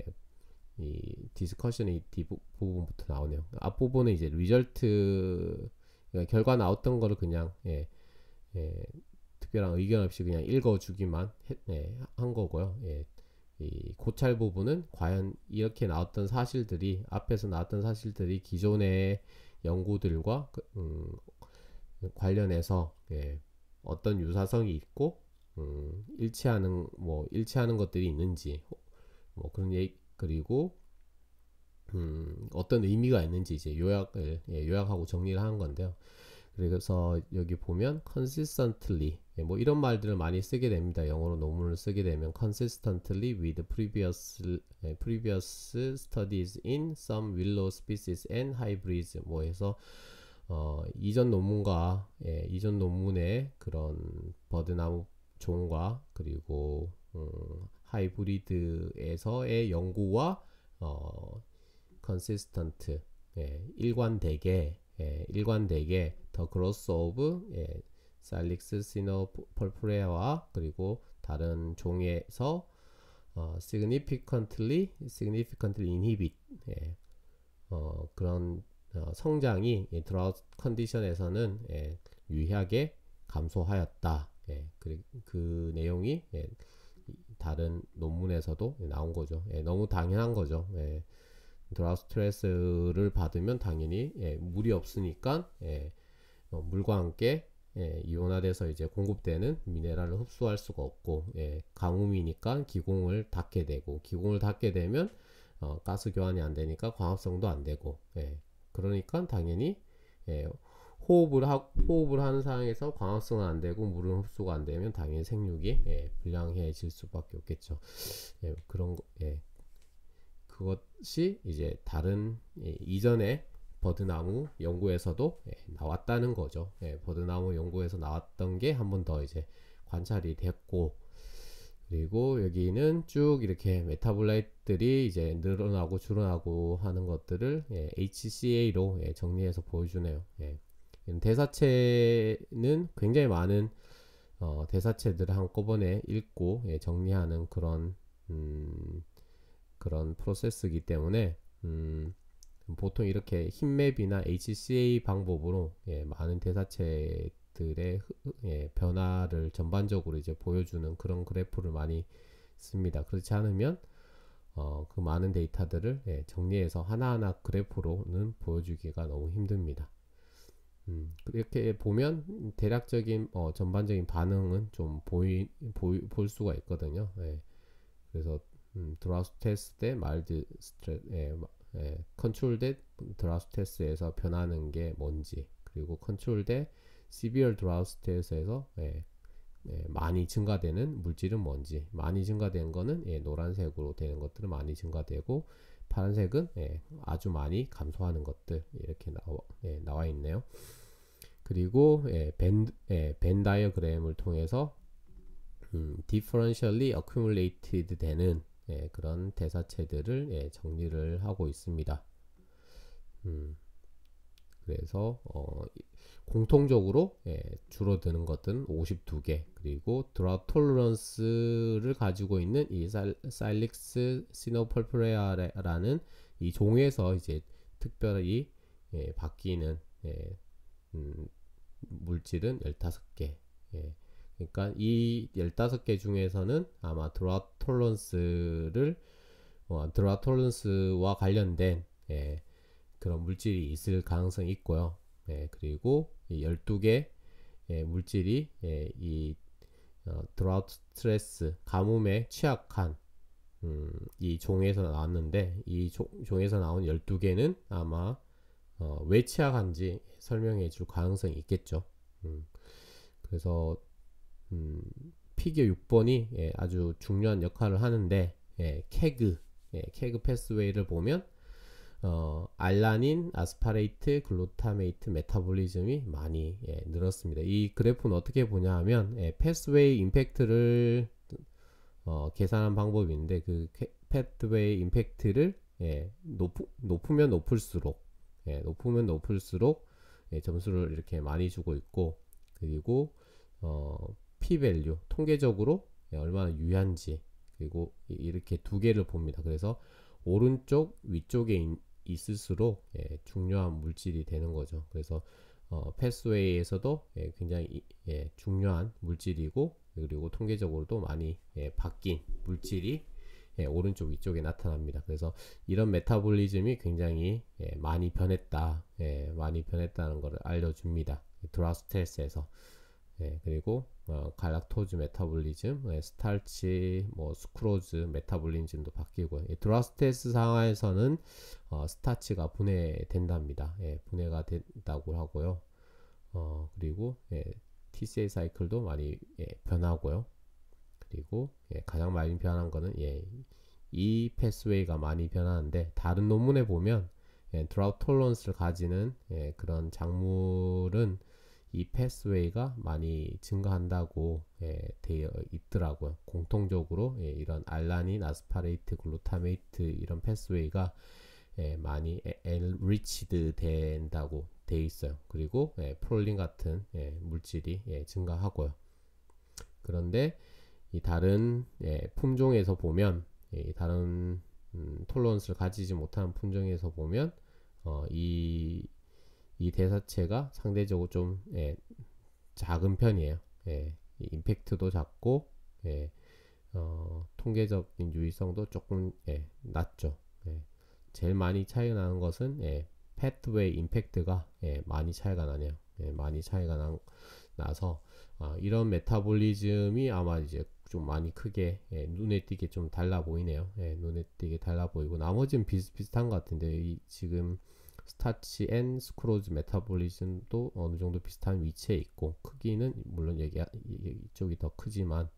이 디스커션의 뒷부분부터 나오네요. 앞부분은 이제 리절트 그러니까 결과 나왔던 거를 그냥 예, 예, 특별한 의견 없이 그냥 읽어주기만 했, 예, 한 거고요. 예, 이 고찰 부분은 과연 이렇게 나왔던 사실들이 앞에서 나왔던 사실들이 기존의 연구들과 그, 음, 관련해서 예, 어떤 유사성이 있고 음, 일치하는 뭐 일치하는 것들이 있는지 뭐 그런 얘기 그리고 음, 어떤 의미가 있는지 이제 요약을 예, 요약하고 정리를 한 건데요. 그래서 여기 보면 consistently 예, 뭐 이런 말들을 많이 쓰게 됩니다. 영어로 논문을 쓰게 되면 consistently with previous 예, previous studies in some willow species and hybrids 뭐 해서 어, 이전 논문과 예, 이전 논문의 그런 버드나무 종과 그리고 음, 하이브리드에서의 연구와 어, consistent 예, 일관되게 예, 일관되게 더 그로스 오브 예, 살릭스 시노 펄프레와 그리고 다른 종에서 어, significantly significantly inhibit 예, 어, 그런 어, 성장이 예, drought 컨디션에서는 예, 유의하게 감소하였다. 예, 그, 그 내용이 예, 다른 논문에서도 나온 거죠. 예, 너무 당연한 거죠. 예. 드라우 그러니까 스트레스를 받으면 당연히 예, 물이 없으니까 예, 어, 물과 함께 예, 이온화돼서 이제 공급되는 미네랄을 흡수할 수가 없고 예, 강음이니까 기공을 닫게 되고 기공을 닫게 되면 어, 가스 교환이 안 되니까 광합성도 안 되고 예, 그러니까 당연히 예, 호흡을 하, 호흡을 하는 상황에서 광합성은 안 되고 물은 흡수가 안 되면 당연히 생육이 예, 불량해질 수밖에 없겠죠. 예, 그런 거, 예, 그것이 이제 다른 예, 이전에 버드나무 연구에서도 예, 나왔다는 거죠. 예, 버드나무 연구에서 나왔던 게 한 번 더 이제 관찰이 됐고 그리고 여기는 쭉 이렇게 메타볼라이트들이 이제 늘어나고 줄어나고 하는 것들을 예, HCA로 예, 정리해서 보여주네요. 예. 대사체는 굉장히 많은 어, 대사체들을 한꺼번에 읽고 예, 정리하는 그런 음, 그런 프로세스이기 때문에 음, 보통 이렇게 힘맵이나 HCA 방법으로 예, 많은 대사체들의 예, 변화를 전반적으로 이제 보여주는 그런 그래프를 많이 씁니다. 그렇지 않으면 어, 그 많은 데이터들을 예, 정리해서 하나하나 그래프로는 보여주기가 너무 힘듭니다. 음, 이렇게 보면 대략적인 어, 전반적인 반응은 좀 보이, 보이 볼 수가 있거든요. 예. 그래서 음, 드라우스 테스트 대 마일드 스트레 예, 예 컨트롤 대 드라우스 테스트에서 변하는 게 뭔지 그리고 컨트롤 대 시비얼 드라우스 테스트에서 예, 예, 많이 증가되는 물질은 뭔지 많이 증가된 거는 예, 노란색으로 되는 것들은 많이 증가되고 파란색은 예, 아주 많이 감소하는 것들 이렇게 나와, 예, 나와 있네요. 그리고 예, 밴, 예, 밴 다이어그램을 통해서 음, differentially accumulated 되는 예, 그런 대사체들을 예, 정리를 하고 있습니다. 음, 그래서 어, 공통적으로 예, 줄어드는 것들은 52개 그리고 드랍 톨러런스를 가지고 있는 이 사일릭스 시노펄프레아라는 이 종에서 이제 특별히 예, 바뀌는 예, 음, 물질은 15개 예, 그러니까 이 15개 중에서는 아마 드라톨런스를 어, 드라톨런스와 관련된 예, 그런 물질이 있을 가능성이 있고요. 예, 그리고 이 12개 예, 물질이 예, 이 어, 드라우트 스트레스 가뭄에 취약한 음, 이 종에서 나왔는데 이 조, 종에서 나온 12개는 아마 어, 왜 취약한지 설명해 줄 가능성이 있겠죠. 음, 그래서 음, 피겨 6번이 예, 아주 중요한 역할을 하는데 예, 케그 예, 케그 패스웨이를 보면 어, 알라닌, 아스파레이트, 글루타메이트, 메타볼리즘이 많이 예, 늘었습니다. 이 그래프는 어떻게 보냐 하면 예, 패스웨이 임팩트를 어, 계산한 방법인데 그 패스웨이 임팩트를 예, 높, 높으면 높을수록 예, 높으면 높을수록 예, 점수를 이렇게 많이 주고 있고 그리고 어, p-value 통계적으로 예, 얼마나 유한지 그리고 이렇게 두 개를 봅니다. 그래서 오른쪽 위쪽에 있, 을수록 예, 중요한 물질이 되는 거죠. 그래서 어, 패스웨이에서도 예, 굉장히 예, 중요한 물질이고 그리고 통계적으로도 많이 예, 바뀐 물질이 예, 오른쪽 위쪽에 나타납니다. 그래서 이런 메타볼리즘이 굉장히 예, 많이 변했다, 예, 많이 변했다는 것을 알려줍니다. 드라스테스에서 예, 그리고 어, 갈락토즈 메타볼리즘, 예, 스탈치뭐 스크로즈 메타볼리즘도 바뀌고 예, 드라스테스 상황에서는 어, 스타치가 분해된답니다. 예, 분해가 된다고 하고요. 어, 그리고 예, TCA 사이클도 많이 예, 변하고요. 그리고 예, 가장 많이 변한 거는 예, 이 패스웨이가 많이 변하는데 다른 논문에 보면 예, 드라우 톨런스를 가지는 예, 그런 작물은 이 패스웨이가 많이 증가한다고 예, 되어 있더라고요. 공통적으로 예, 이런 알라닌, 아스파레이트, 글루타메이트 이런 패스웨이가 예, 많이 엔리치드 된다고 돼 있어요. 그리고 예, 프롤린 같은 예, 물질이 예, 증가하고요. 그런데 이 다른 예, 품종에서 보면 예, 다른 음, 톨런스를 가지지 못하는 품종에서 보면 어, 이이 대사체가 상대적으로 좀 예, 작은 편이에요. 예, 임팩트도 작고 예, 어, 통계적인 유의성도 조금 예, 낮죠. 예, 제일 많이 차이 나는 것은 예, 패트웨이 임팩트가 예, 많이 차이가 나네요. 예, 많이 차이가 나, 나서 아, 이런 메타볼리즘이 아마 이제 좀 많이 크게 예, 눈에 띄게 좀 달라 보이네요. 예, 눈에 띄게 달라 보이고 나머지는 비슷비슷한 것 같은데 이, 지금 스타치 앤 스크로즈 메타볼리즘도 어느 정도 비슷한 위치에 있고 크기는 물론 얘기 이쪽이 더 크지만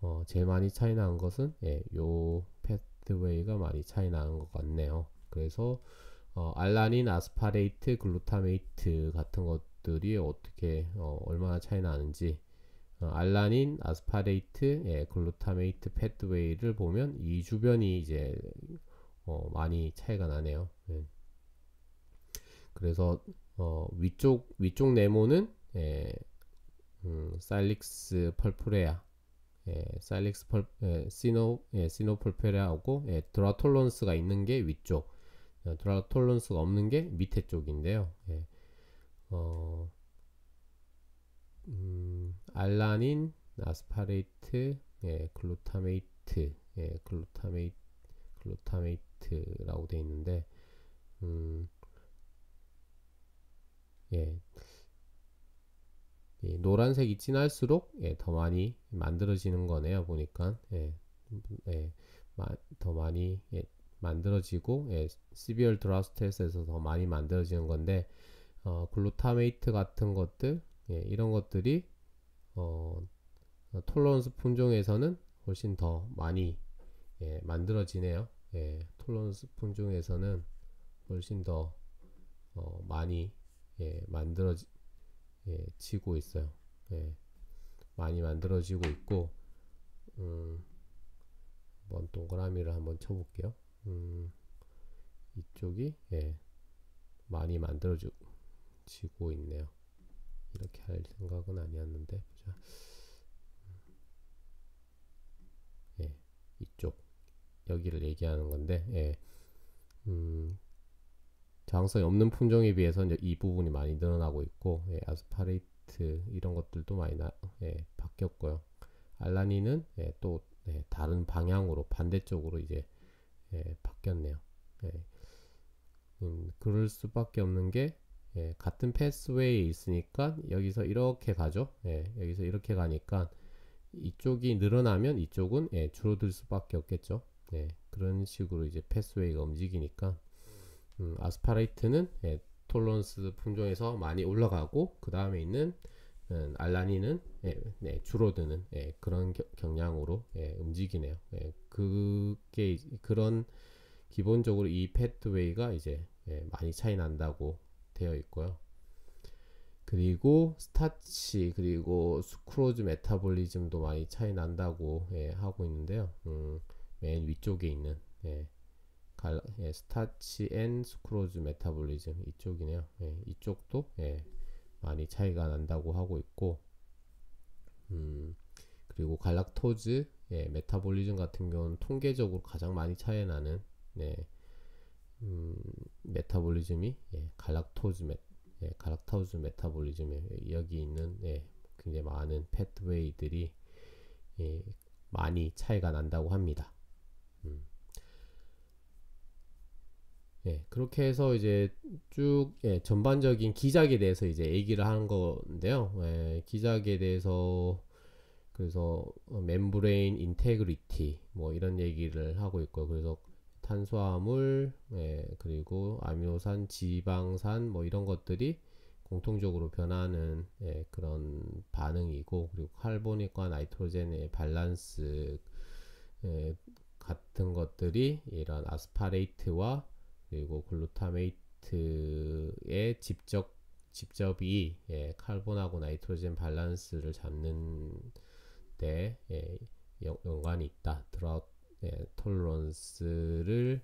어, 제일 많이 차이 나는 것은 예, 요 패스웨이가 많이 차이 나는 것 같네요. 그래서 어, 알라닌, 아스파레이트, 글루타메이트 같은 것들이 어떻게 어, 얼마나 차이 나는지 어, 알라닌, 아스파레이트, 예, 글루타메이트 패드웨이를 보면 이 주변이 이제 어, 많이 차이가 나네요. 그래서 어, 위쪽 위쪽 네모는 에, 예, 음, 살릭스 펄프레아, 에, 예, 살릭스펄 에, 예, 시노 에, 시노 펄프레아고 예, 드라톨론스가 있는 게 위쪽, 예, 드라톨론스가 없는 게 밑에 쪽인데요. 예, 어, 음, 알라닌, 아스파레이트, 예, 글루타메이트, 예, 글루타메이, 글루타메이트라고 되어 있는데, 음, 예, 노란색이 진할수록 예, 더 많이 만들어지는 거네요. 보니까 예, 예, 마, 더 많이 예, 만들어지고 예, 시비얼 드라스트에서 더 많이 만들어지는 건데 어, 글루타메이트 같은 것들 예, 이런 것들이 어, 어 톨러런스 품종에서는 훨씬 더 많이 만들어지네요. 톨러런스 품종에서는 훨씬 더 어, 많이 예, 만들어지 예, 고 있어요. 예, 많이 만들어지고 있고 음, 한번 동그라미를 한번 쳐볼게요. 음, 이쪽이 예, 많이 만들어지고 있네요. 이렇게 할 생각은 아니었는데 보자. 음, 예, 이쪽 여기를 얘기하는 건데 예, 음, 다양성이 없는 품종에 비해서 이제 이 부분이 많이 늘어나고 있고 예, 아스파레이트 이런 것들도 많이 나, 예, 바뀌었고요. 알라닌은 예, 또 예, 다른 방향으로 반대쪽으로 이제 예, 바뀌었네요. 예. 음, 그럴 수밖에 없는 게 예, 같은 패스웨이에 있으니까 여기서 이렇게 가죠. 예, 여기서 이렇게 가니까 이쪽이 늘어나면 이쪽은 예, 줄어들 수밖에 없겠죠. 예, 그런 식으로 이제 패스웨이가 움직이니까 음, 아스파라이트는 예, 톨런스 품종에서 많이 올라가고 그 다음에 있는 음, 알라닌은 예, 네, 줄어드는 예, 그런 겨, 경향으로 예, 움직이네요. 예, 그게 그런 기본적으로 이 패트웨이가 이제 예, 많이 차이 난다고 되어 있고요. 그리고 스타치 그리고 수크로즈 메타볼리즘도 많이 차이 난다고 예, 하고 있는데요. 음, 맨 위쪽에 있는 예, 갈, 예, 스타치 앤 스크로즈 메타볼리즘 이쪽이네요. 예, 이쪽도 예, 많이 차이가 난다고 하고 있고 음, 그리고 갈락토즈 예, 메타볼리즘 같은 경우는 통계적으로 가장 많이 차이 나는 예, 음, 메타볼리즘이 예, 갈락토즈 메, 예, 갈락토즈 메타볼리즘에 여기 있는 예, 굉장히 많은 패트웨이들이 예, 많이 차이가 난다고 합니다. 음. 예, 그렇게 해서 이제 쭉 예, 전반적인 기작에 대해서 이제 얘기를 하는 건데요. 예, 기작에 대해서 그래서 멤브레인 어, 인테그리티 뭐 이런 얘기를 하고 있고요. 그래서 탄수화물, 예, 그리고 아미노산, 지방산 뭐 이런 것들이 공통적으로 변하는 예, 그런 반응이고 그리고 칼보닉과 나이트로젠의 밸런스 예, 같은 것들이 이런 아스파레이트와 그리고 글루타메이트의 직적 집접이 예, 칼본하고 나이트로젠 밸런스를 잡는 데 예, 연, 관이 있다. 드라 예, 톨런스를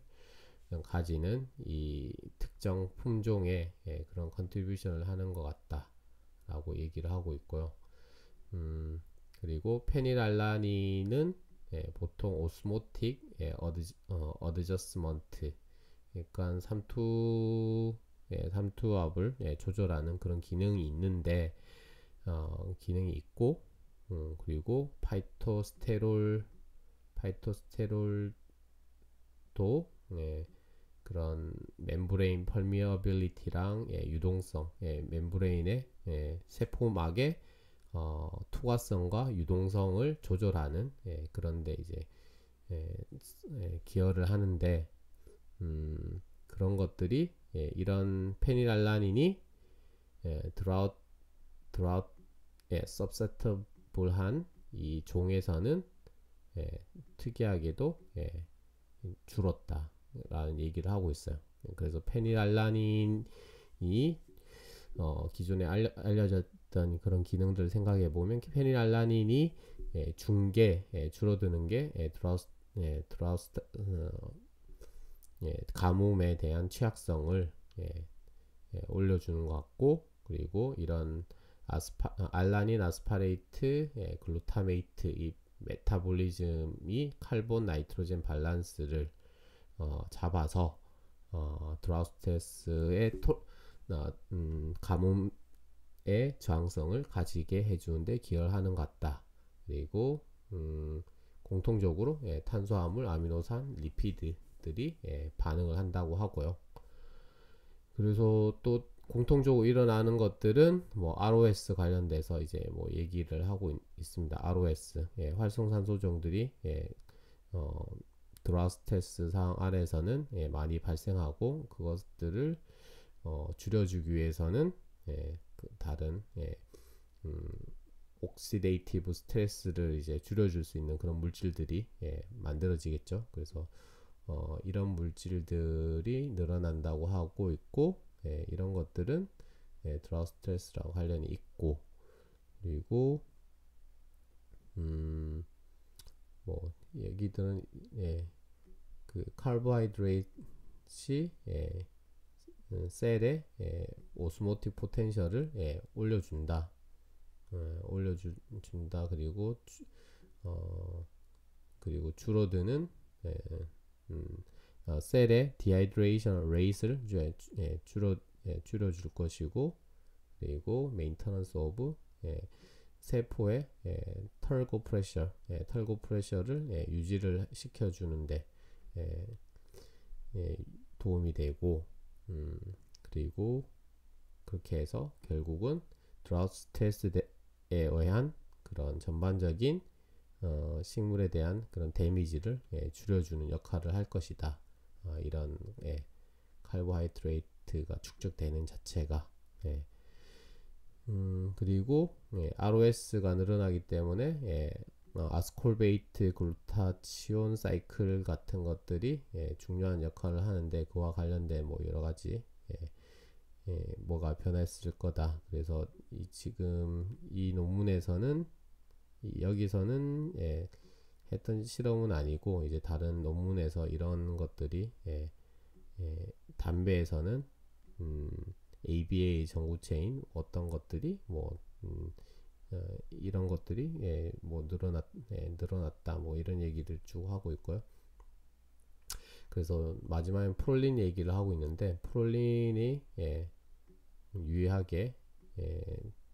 가지는 이 특정 품종의 예, 그런 컨트리뷰션을 하는 것 같다라고 얘기를 하고 있고요. 음, 그리고 페닐알라닌은 예, 보통 오스모틱 예, 어드, 어, 어드저스먼트 약간 삼투 예, 삼투압을 예, 조절하는 그런 기능이 있는데 어, 기능이 있고 음, 그리고 파이토스테롤 파이토스테롤도 예, 그런 멤브레인 펄미어빌리티랑 예, 유동성 예, 멤브레인의 예, 세포막의 어, 투과성과 유동성을 조절하는 예, 그런데 이제 예, 예, 기여를 하는데 음, 그런 것들이 예, 이런 페니랄라닌이 예, 드라웃 드라웃 예, 섭세트블한 이 종에서는 예, 특이하게도 예, 줄었다라는 얘기를 하고 있어요. 그래서 페닐알라닌이 어, 기존에 알려, 알려졌던 그런 기능들을 생각해 보면 페닐알라닌이 예, 중계 예, 줄어드는 게 드라우스 예, 드라우스 예, 가뭄에 대한 취약성을 예, 예, 올려주는 것 같고 그리고 이런 아스파, 알라닌 아스파레이트, 예, 글루타메이트 이 메타볼리즘이 칼본 나이트로젠 밸런스를 어, 잡아서 어, 드라우스테스의 토, 어, 음, 가뭄의 저항성을 가지게 해주는데 기여하는 것 같다. 그리고 음, 공통적으로 예, 탄수화물, 아미노산, 리피드 것들이 예, 반응을 한다고 하고요. 그래서 또 공통적으로 일어나는 것들은 뭐 ROS 관련돼서 이제 뭐 얘기를 하고 있, 습니다 ROS 예, 활성산소종들이 예, 어, 드라스테스 상 아래에서는 예, 많이 발생하고 그것들을 어, 줄여주기 위해서는 예, 그 다른 예, 음, 옥시데이티브 스트레스를 이제 줄여줄 수 있는 그런 물질들이 예, 만들어지겠죠. 그래서 어, 이런 물질들이 늘어난다고 하고 있고 예, 이런 것들은 예, 드라우 스트레스랑 관련이 있고 그리고 음, 뭐 얘기들은 예, 그 카보하이드레이트시 예, 음, 셀의 예, 오스모틱 포텐셜을 예, 올려준다. 예, 올려준다. 그리고 주, 어, 그리고 줄어드는 예, 음, 어, 셀의 dehydration rate를 예, 예, 줄어 예, 줄여줄 것이고 그리고 maintenance of 예, 세포의 예, 털고 프레셔 예, 털고 프레셔를 예, 유지를 시켜주는데 예, 예, 도움이 되고 음, 그리고 그렇게 해서 결국은 드라우스 테스트에 의한 그런 전반적인 어, 식물에 대한 그런 데미지를 예, 줄여주는 역할을 할 것이다. 어, 이런 예, 칼보하이드레이트가 축적되는 자체가 예. 음, 그리고 예, ROS가 늘어나기 때문에 예, 어, 아스콜베이트 글루타치온 사이클 같은 것들이 예, 중요한 역할을 하는데 그와 관련된 뭐 여러 가지 예, 예, 뭐가 변했을 거다. 그래서 이 지금 이 논문에서는 여기서는 예, 했던 실험은 아니고 이제 다른 논문에서 이런 것들이 예, 예, 담배에서는 음, ABA 전구체인 어떤 것들이 뭐 음, 어, 이런 것들이 예, 뭐 늘어났 예, 늘어났다 뭐 이런 얘기를 쭉 하고 있고요. 그래서 마지막에 프롤린 얘기를 하고 있는데 프롤린이 예, 유의하게 예,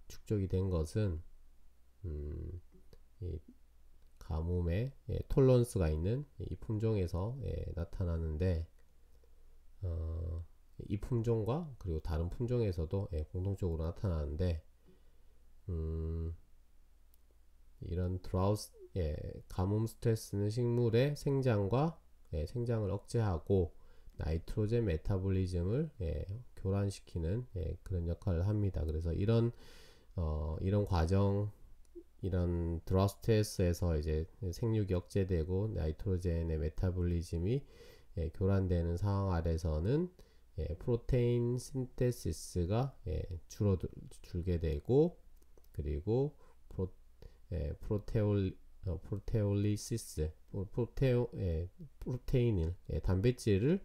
축적이 된 것은 음, 이 가뭄에 예, 톨런스가 있는 이 품종에서 예, 나타나는데 어, 이 품종과 그리고 다른 품종에서도 예, 공통적으로 나타나는데 음, 이런 드라우스 예, 가뭄 스트레스는 식물의 생장과 예, 생장을 억제하고 나이트로젠 메타볼리즘을 예, 교란시키는 예, 그런 역할을 합니다. 그래서 이런 어, 이런 과정 이런 드러스트에서에서 이제 생육이 억제되고 나이트로젠의 메타볼리즘이 예, 교란되는 상황 아래서는 예, 프로테인 신테시스가 예, 줄어 줄게 되고 그리고 프로, 예, 프로테올 어, 프로테올리시스 프로테오 예, 프로테인을 예, 단백질을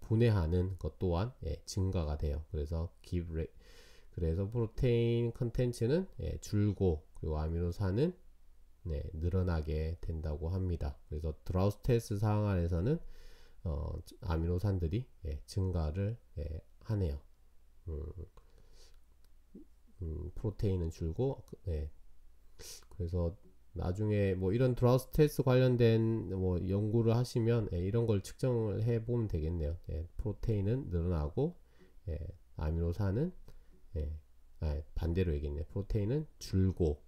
분해하는 것 또한 예, 증가가 돼요. 그래서 기브레 그래서 프로테인 컨텐츠는 예, 줄고 이 아미노산은 네, 늘어나게 된다고 합니다. 그래서 드라우 스트레스 상황 안에서는 어, 아미노산들이 예, 증가를 예, 하네요. 음, 음, 프로테인은 줄고 예. 그래서 나중에 뭐 이런 드라우 스트레스 관련된 뭐 연구를 하시면 예, 이런 걸 측정을 해 보면 되겠네요. 예, 프로테인은 늘어나고 예, 아미노산은 예, 아, 반대로 얘기했네. 프로테인은 줄고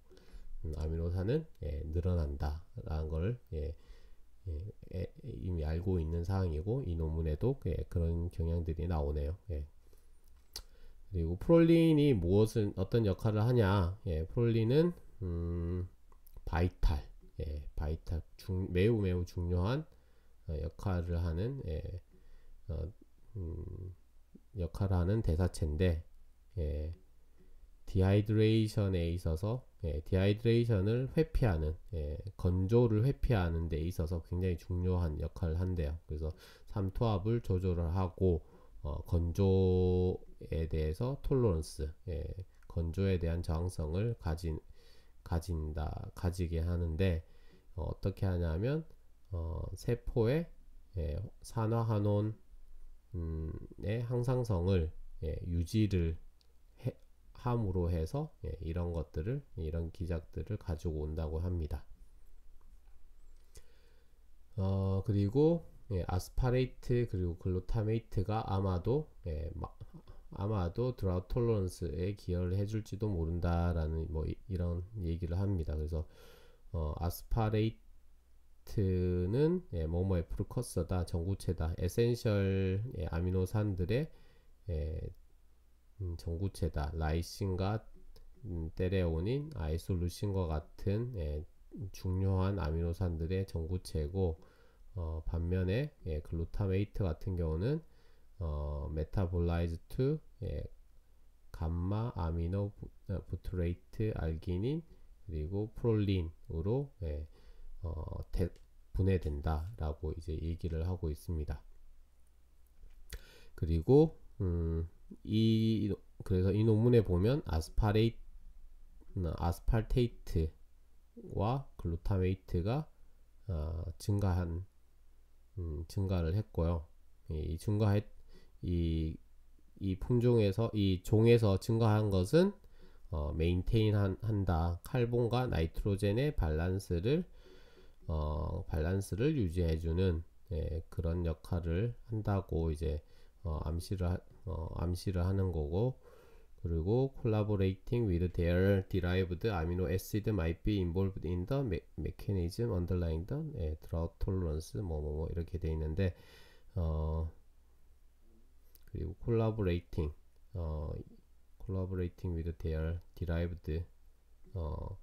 음, 아미노산은 예, 늘어난다라는 걸 예, 예, 이미 알고 있는 사항이고 이 논문에도 예, 그런 경향들이 나오네요. 예. 그리고 프롤린이 무엇을 어떤 역할을 하냐? 예, 프롤린은 음, 바이탈, 예, 바이탈 중, 매우 매우 중요한 어, 역할을 하는 예, 어, 음, 역할을 하는 대사체인데 예, 디하이드레이션에 있어서 예, 디하이드레이션을 회피하는 예, 건조를 회피하는 데 있어서 굉장히 중요한 역할을 한대요. 그래서 삼투압을 조절을 하고 어, 건조에 대해서 톨러런스 예, 건조에 대한 저항성을 가진 가진다 가지게 하는데 어, 떻게 하냐면 어, 세포의 예, 산화한온의 항상성을 예, 유지를 함으로 해서 예, 이런 것들을 이런 기작들을 가지고 온다고 합니다. 어, 그리고 예, 아스파레이트 그리고 글루타메이트가 아마도 예, 마, 아마도 드라우 톨런스에 기여를 해줄지도 모른다라는 뭐 이, 런 얘기를 합니다. 그래서 어, 아스파레이트는 예, 뭐뭐의 프루커서다, 전구체다, 에센셜 예, 아미노산들의 예, 음, 전구체다. 라이신과 음, 레오닌 아이솔루신과 같은 예, 중요한 아미노산들의 전구체고 어, 반면에 예, 글루타메이트 같은 경우는 어, 메타볼라이즈 투 예, 감마 아미노 어, 부트레이트 알기닌 그리고 프롤린으로 예, 어, 대, 분해된다라고 이제 얘기를 하고 있습니다. 그리고 음, 이 그래서 이 논문에 보면 아스파레이 어, 아스팔테이트와 글루타메이트가 어, 증가한 음, 증가를 했고요. 이 증가했 이, 이 품종에서 이 종에서 증가한 것은 어, 메인테인 한, 한다. 칼본과 나이트로젠의 밸런스를 어, 밸런스를 유지해주는 예, 그런 역할을 한다고 이제 어, 암시를 하, 어, 암시를 하는 거고 그리고 collaborating with their derived amino acid might be involved in the mechanism underlying the 예, drought tolerance 뭐뭐뭐 이렇게 돼 있는데 어 그리고 collaborating 어 collaborating with their derived 어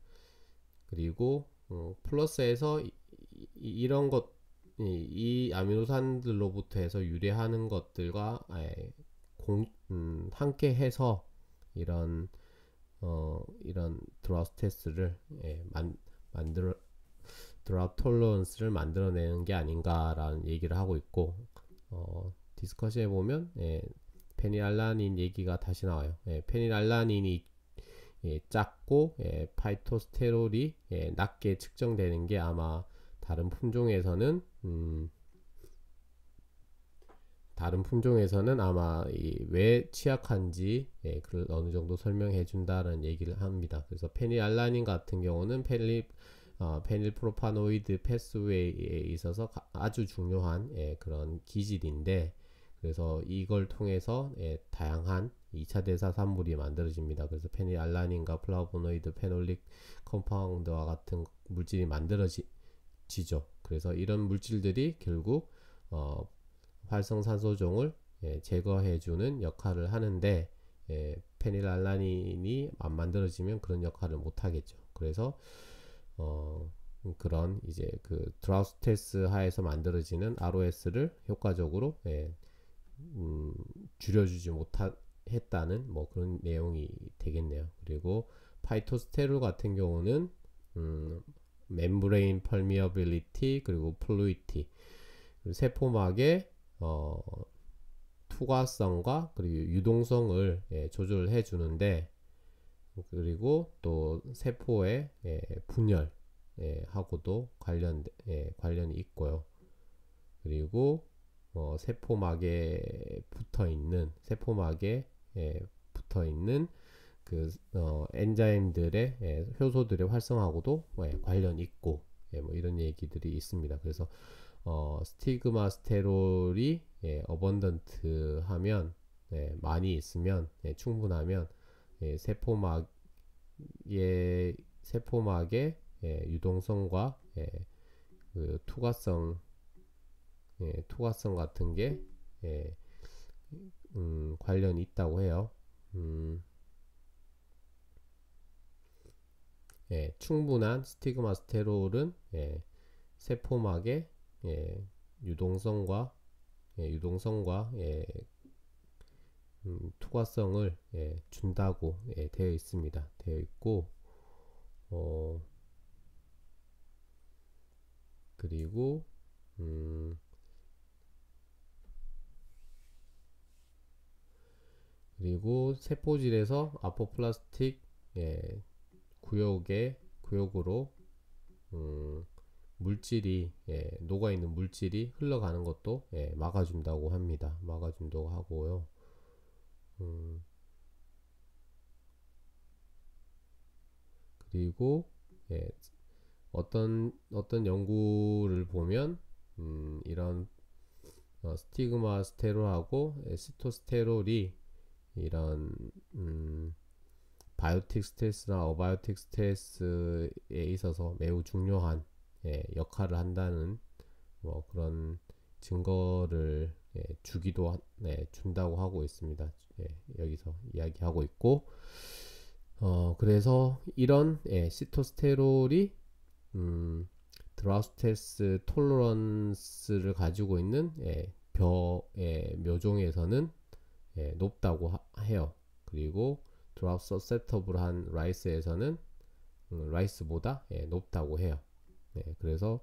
그리고 어, 플러스에서 이, 이런 것 이 아미노산들로부터 해서 유래하는 것들과 예, 공, 음, 함께 해서 이런 어, 이런 드랍 스트스를 예, 만, 만들어 드랍 톨러런스를 만들어내는 게 아닌가라는 얘기를 하고 있고 어, 디스커시에 보면 예, 페니알라닌 얘기가 다시 나와요. 예, 페니알라닌이 예, 작고 예, 파이토스테롤이 예, 낮게 측정되는 게 아마 다른 품종에서는 음, 다른 품종에서는 아마 이왜 취약한지 예, 그 어느 정도 설명해 준다는 얘기를 합니다. 그래서 페닐알라닌 같은 경우는 페닐 어, 페닐 프로파노이드 패스웨이에 있어서 가, 아주 중요한 예, 그런 기질인데 그래서 이걸 통해서 예, 다양한 2차 대사 산물이 만들어집니다. 그래서 페닐알라닌과 플라보노이드 페놀릭 컴파운드와 같은 물질이 만들어지죠. 그래서 이런 물질들이 결국 어, 활성산소종을 예, 제거해주는 역할을 하는데 예, 페닐알라닌이 안 만들어지면 그런 역할을 못 하겠죠. 그래서 어, 그런 이제 그 드라우스테스 하에서 만들어지는 ROS를 효과적으로 예, 음, 줄여주지 못했다는 뭐 그런 내용이 되겠네요. 그리고 파이토스테롤 같은 경우는 음, 멤브레인 펄미어빌리티 그리고 플루이티 세포막의 어, 투과성과 그리고 유동성을 예, 조절해 주는데 그리고 또 세포의 예, 분열 예, 하고도 관련 예, 관련이 있고요. 그리고 어, 세포막에 붙어 있는 세포막에 예, 붙어 있는 그 어, 엔자임들의 예, 효소들의 활성하고도 예, 관련 있고 예, 뭐 이런 얘기들이 있습니다. 그래서 어, 스티그마 스테롤이 예, 어번던트 하면 예, 많이 있으면 예, 충분하면 예, 세포막의 세포막의 예, 유동성과 예, 그 투과성 예, 투과성 같은 게 예, 음, 관련이 있다고 해요. 음, 예, 충분한 스티그마 스테롤은 예, 세포막의 예, 유동성과 예, 유동성과 예, 음, 투과성을 예, 준다고 예, 되어 있습니다. 되어 있고 어, 그리고 음, 그리고 세포질에서 아포플라스틱 예, 구역의 구역으로 음, 물질이 예, 녹아 있는 물질이 흘러가는 것도 예, 막아준다고 합니다. 막아준다고 하고요. 음, 그리고 예, 어떤 어떤 연구를 보면 음, 이런 어, 스티그마 스테롤하고 에시토스테롤이 이런 음, 바이오틱 스트레스나 어바이오틱 스트레스에 있어서 매우 중요한 예, 역할을 한다는 뭐 그런 증거를 예, 주기도 하, 예, 준다고 하고 있습니다. 예, 여기서 이야기하고 있고 어 그래서 이런 예, 시토스테롤이 음, 드라우스테스 톨러런스를 가지고 있는 예, 벼의 예, 묘종에서는 예, 높다고 하, 해요. 그리고 드랍 서셉터블한 라이스에서는 음, 라이스보다 예, 높다고 해요. 네, 그래서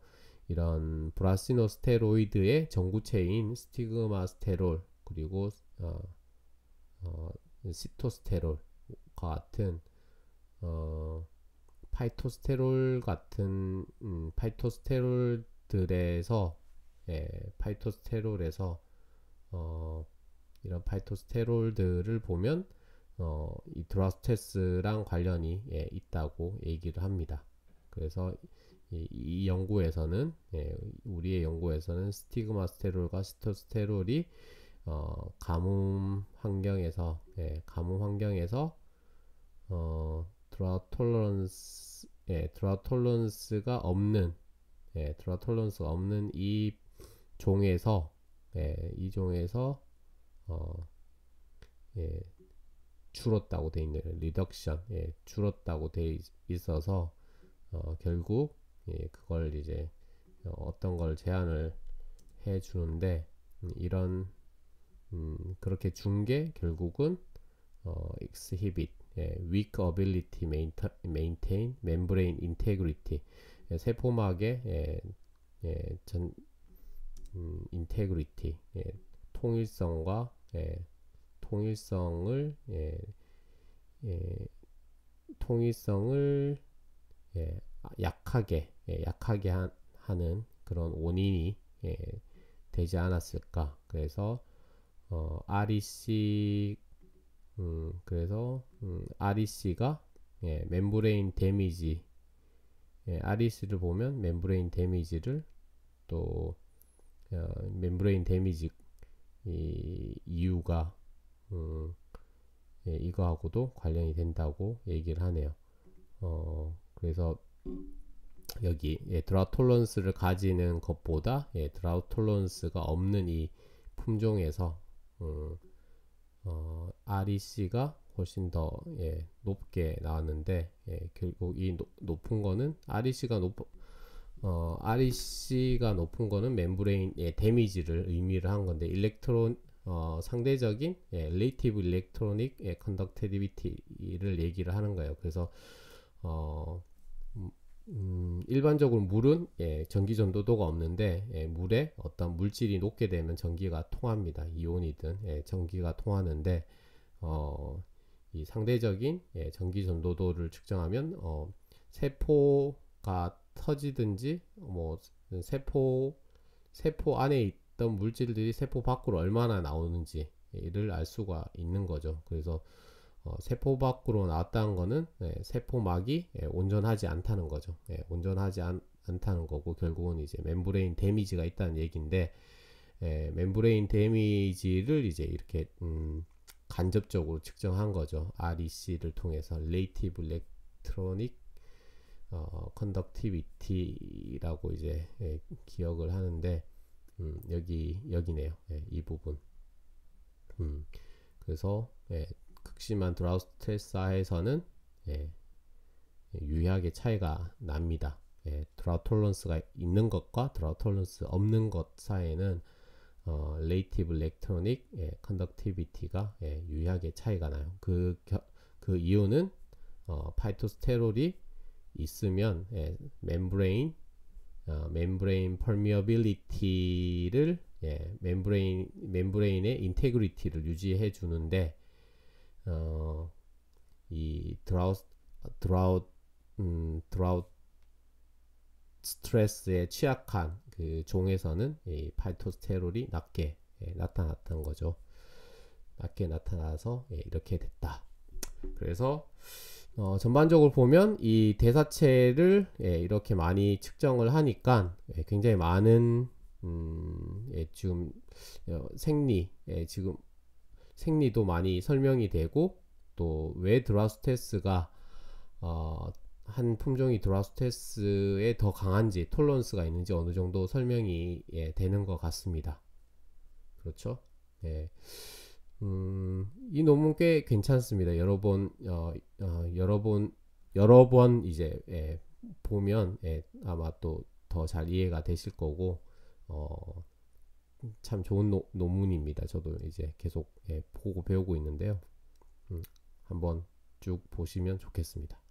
이런 브라시노스테로이드의 전구체인 스티그마스테롤 그리고 어, 어, 시토스테롤과 같은 어, 파이토스테롤 같은 음, 파이토스테롤들에서 예, 파이토스테롤에서 어, 이런 파이토스테롤들을 보면 어, 이 드라스테스랑 관련이 예, 있다고 얘기를 합니다. 그래서 예, 이, 연구에서는 예, 우리의 연구에서는 스티그마 스테롤과 시토스테롤이 어, 가뭄 환경에서 예, 가뭄 환경에서 어, 드라 톨런스 예, 드라 톨런스가 없는 예, 드라 톨런스가 없는 이 종에서 예, 이 종에서 어, 예, 줄었다고 돼 있는 리덕션 예, 줄었다고 돼 있어서 어, 결국 예, 그걸 이제 어떤 걸 제안을 해 주는데 음, 이런 음, 그렇게 준게 결국은 어, exhibit, 예, weak ability maintain, membrane integrity 예, 세포막의 예, 예, 전 음, integrity 예, 통일성과 예, 통일성을 예, 예, 통일성을 예, 약하게 예, 약하게 한, 하는 그런 원인이 예, 되지 않았을까 그래서 어, REC 음, 그래서 음, REC가 예, 멤브레인 데미지 예, REC를 보면 멤브레인 데미지를 또 어, 멤브레인 데미지 이, 이유가 음, 예, 이거하고도 관련이 된다고 얘기를 하네요. 어, 그래서 여기 예, 드라 톨런스를 가지는 것보다 예, 드라 톨런스가 없는 이 품종에서 음, 어, REC가 어, 훨씬 더 예, 높게 나왔는데 예, 결국 이 노, 높은 거는 REC가 높 어, REC가 높은 거는 멤브레인 의 예, 데미지를 의미를 한 건데 일렉트론 어, 상대적인 예, Relative Electronic 예, Conductivity를 얘기를 하는 거예요. 그래서 어, 음, 일반적으로 물은 예, 전기 전도도가 없는데 예, 물에 어떤 물질이 녹게 되면 전기가 통합니다. 이온이든 예, 전기가 통하는데 어, 이 상대적인 예, 전기 전도도를 측정하면 어, 세포가 터지든지 뭐 세포 세포 안에 있던 물질들이 세포 밖으로 얼마나 나오는지를 알 수가 있는 거죠. 그래서 어, 세포 밖으로 나왔다는 거는 예, 세포막이 예, 온전하지 않다는 거죠. 예, 온전하지 않, 않다는 거고 결국은 이제 멤브레인 데미지가 있다는 얘기인데 예, 멤브레인 데미지를 이제 이렇게 음, 간접적으로 측정한 거죠. REC를 통해서 Relative Electronic 어, Conductivity라고 이제 예, 기억을 하는데 음, 여기 여기네요. 예, 이 부분. 음, 그래서 예, 역심만 드라우스테사에서는 예, 유의하게 차이가 납니다. 예, 드라우톨런스가 있는 것과 드라우톨런스 없는 것 사이에는 어, 레이티브 렉트로닉 예, 컨덕티비티가 예, 유의하게 차이가 나요. 그, 겨, 그 이유는 어, 파이토스테롤이 있으면 예, 멤브레인 어, 멤브레인 퍼미어빌리티를 예, 멤브레인 멤브레인의 인테그리티를 유지해 주는데 어, 이 드라우스 드라우 음, 드라우 스트레스에 취약한 그 종에서는 이 파이토스테롤이 낮게 예, 나타났던 거죠. 낮게 나타나서 예, 이렇게 됐다. 그래서 어, 전반적으로 보면 이 대사체를 예, 이렇게 많이 측정을 하니까 예, 굉장히 많은 음, 예, 지금 어, 생리 예, 지금 생리도 많이 설명이 되고 또 왜드라스테스가 어, 한 품종이 드라스테스에더 강한지 톨런스가 있는지 어느 정도 설명이 예, 되는 것 같습니다. 그렇죠? 예. 음, 이 논문 꽤 괜찮습니다. 여러 번, 어, 어, 여러 번, 여러 번 이제 예, 보면 예, 아마 또 더 잘 이해가 되실 거고 어, 참 좋은 노, 논문입니다. 저도 이제 계속 예, 보고 배우고 있는데요. 음, 한번 쭉 보시면 좋겠습니다.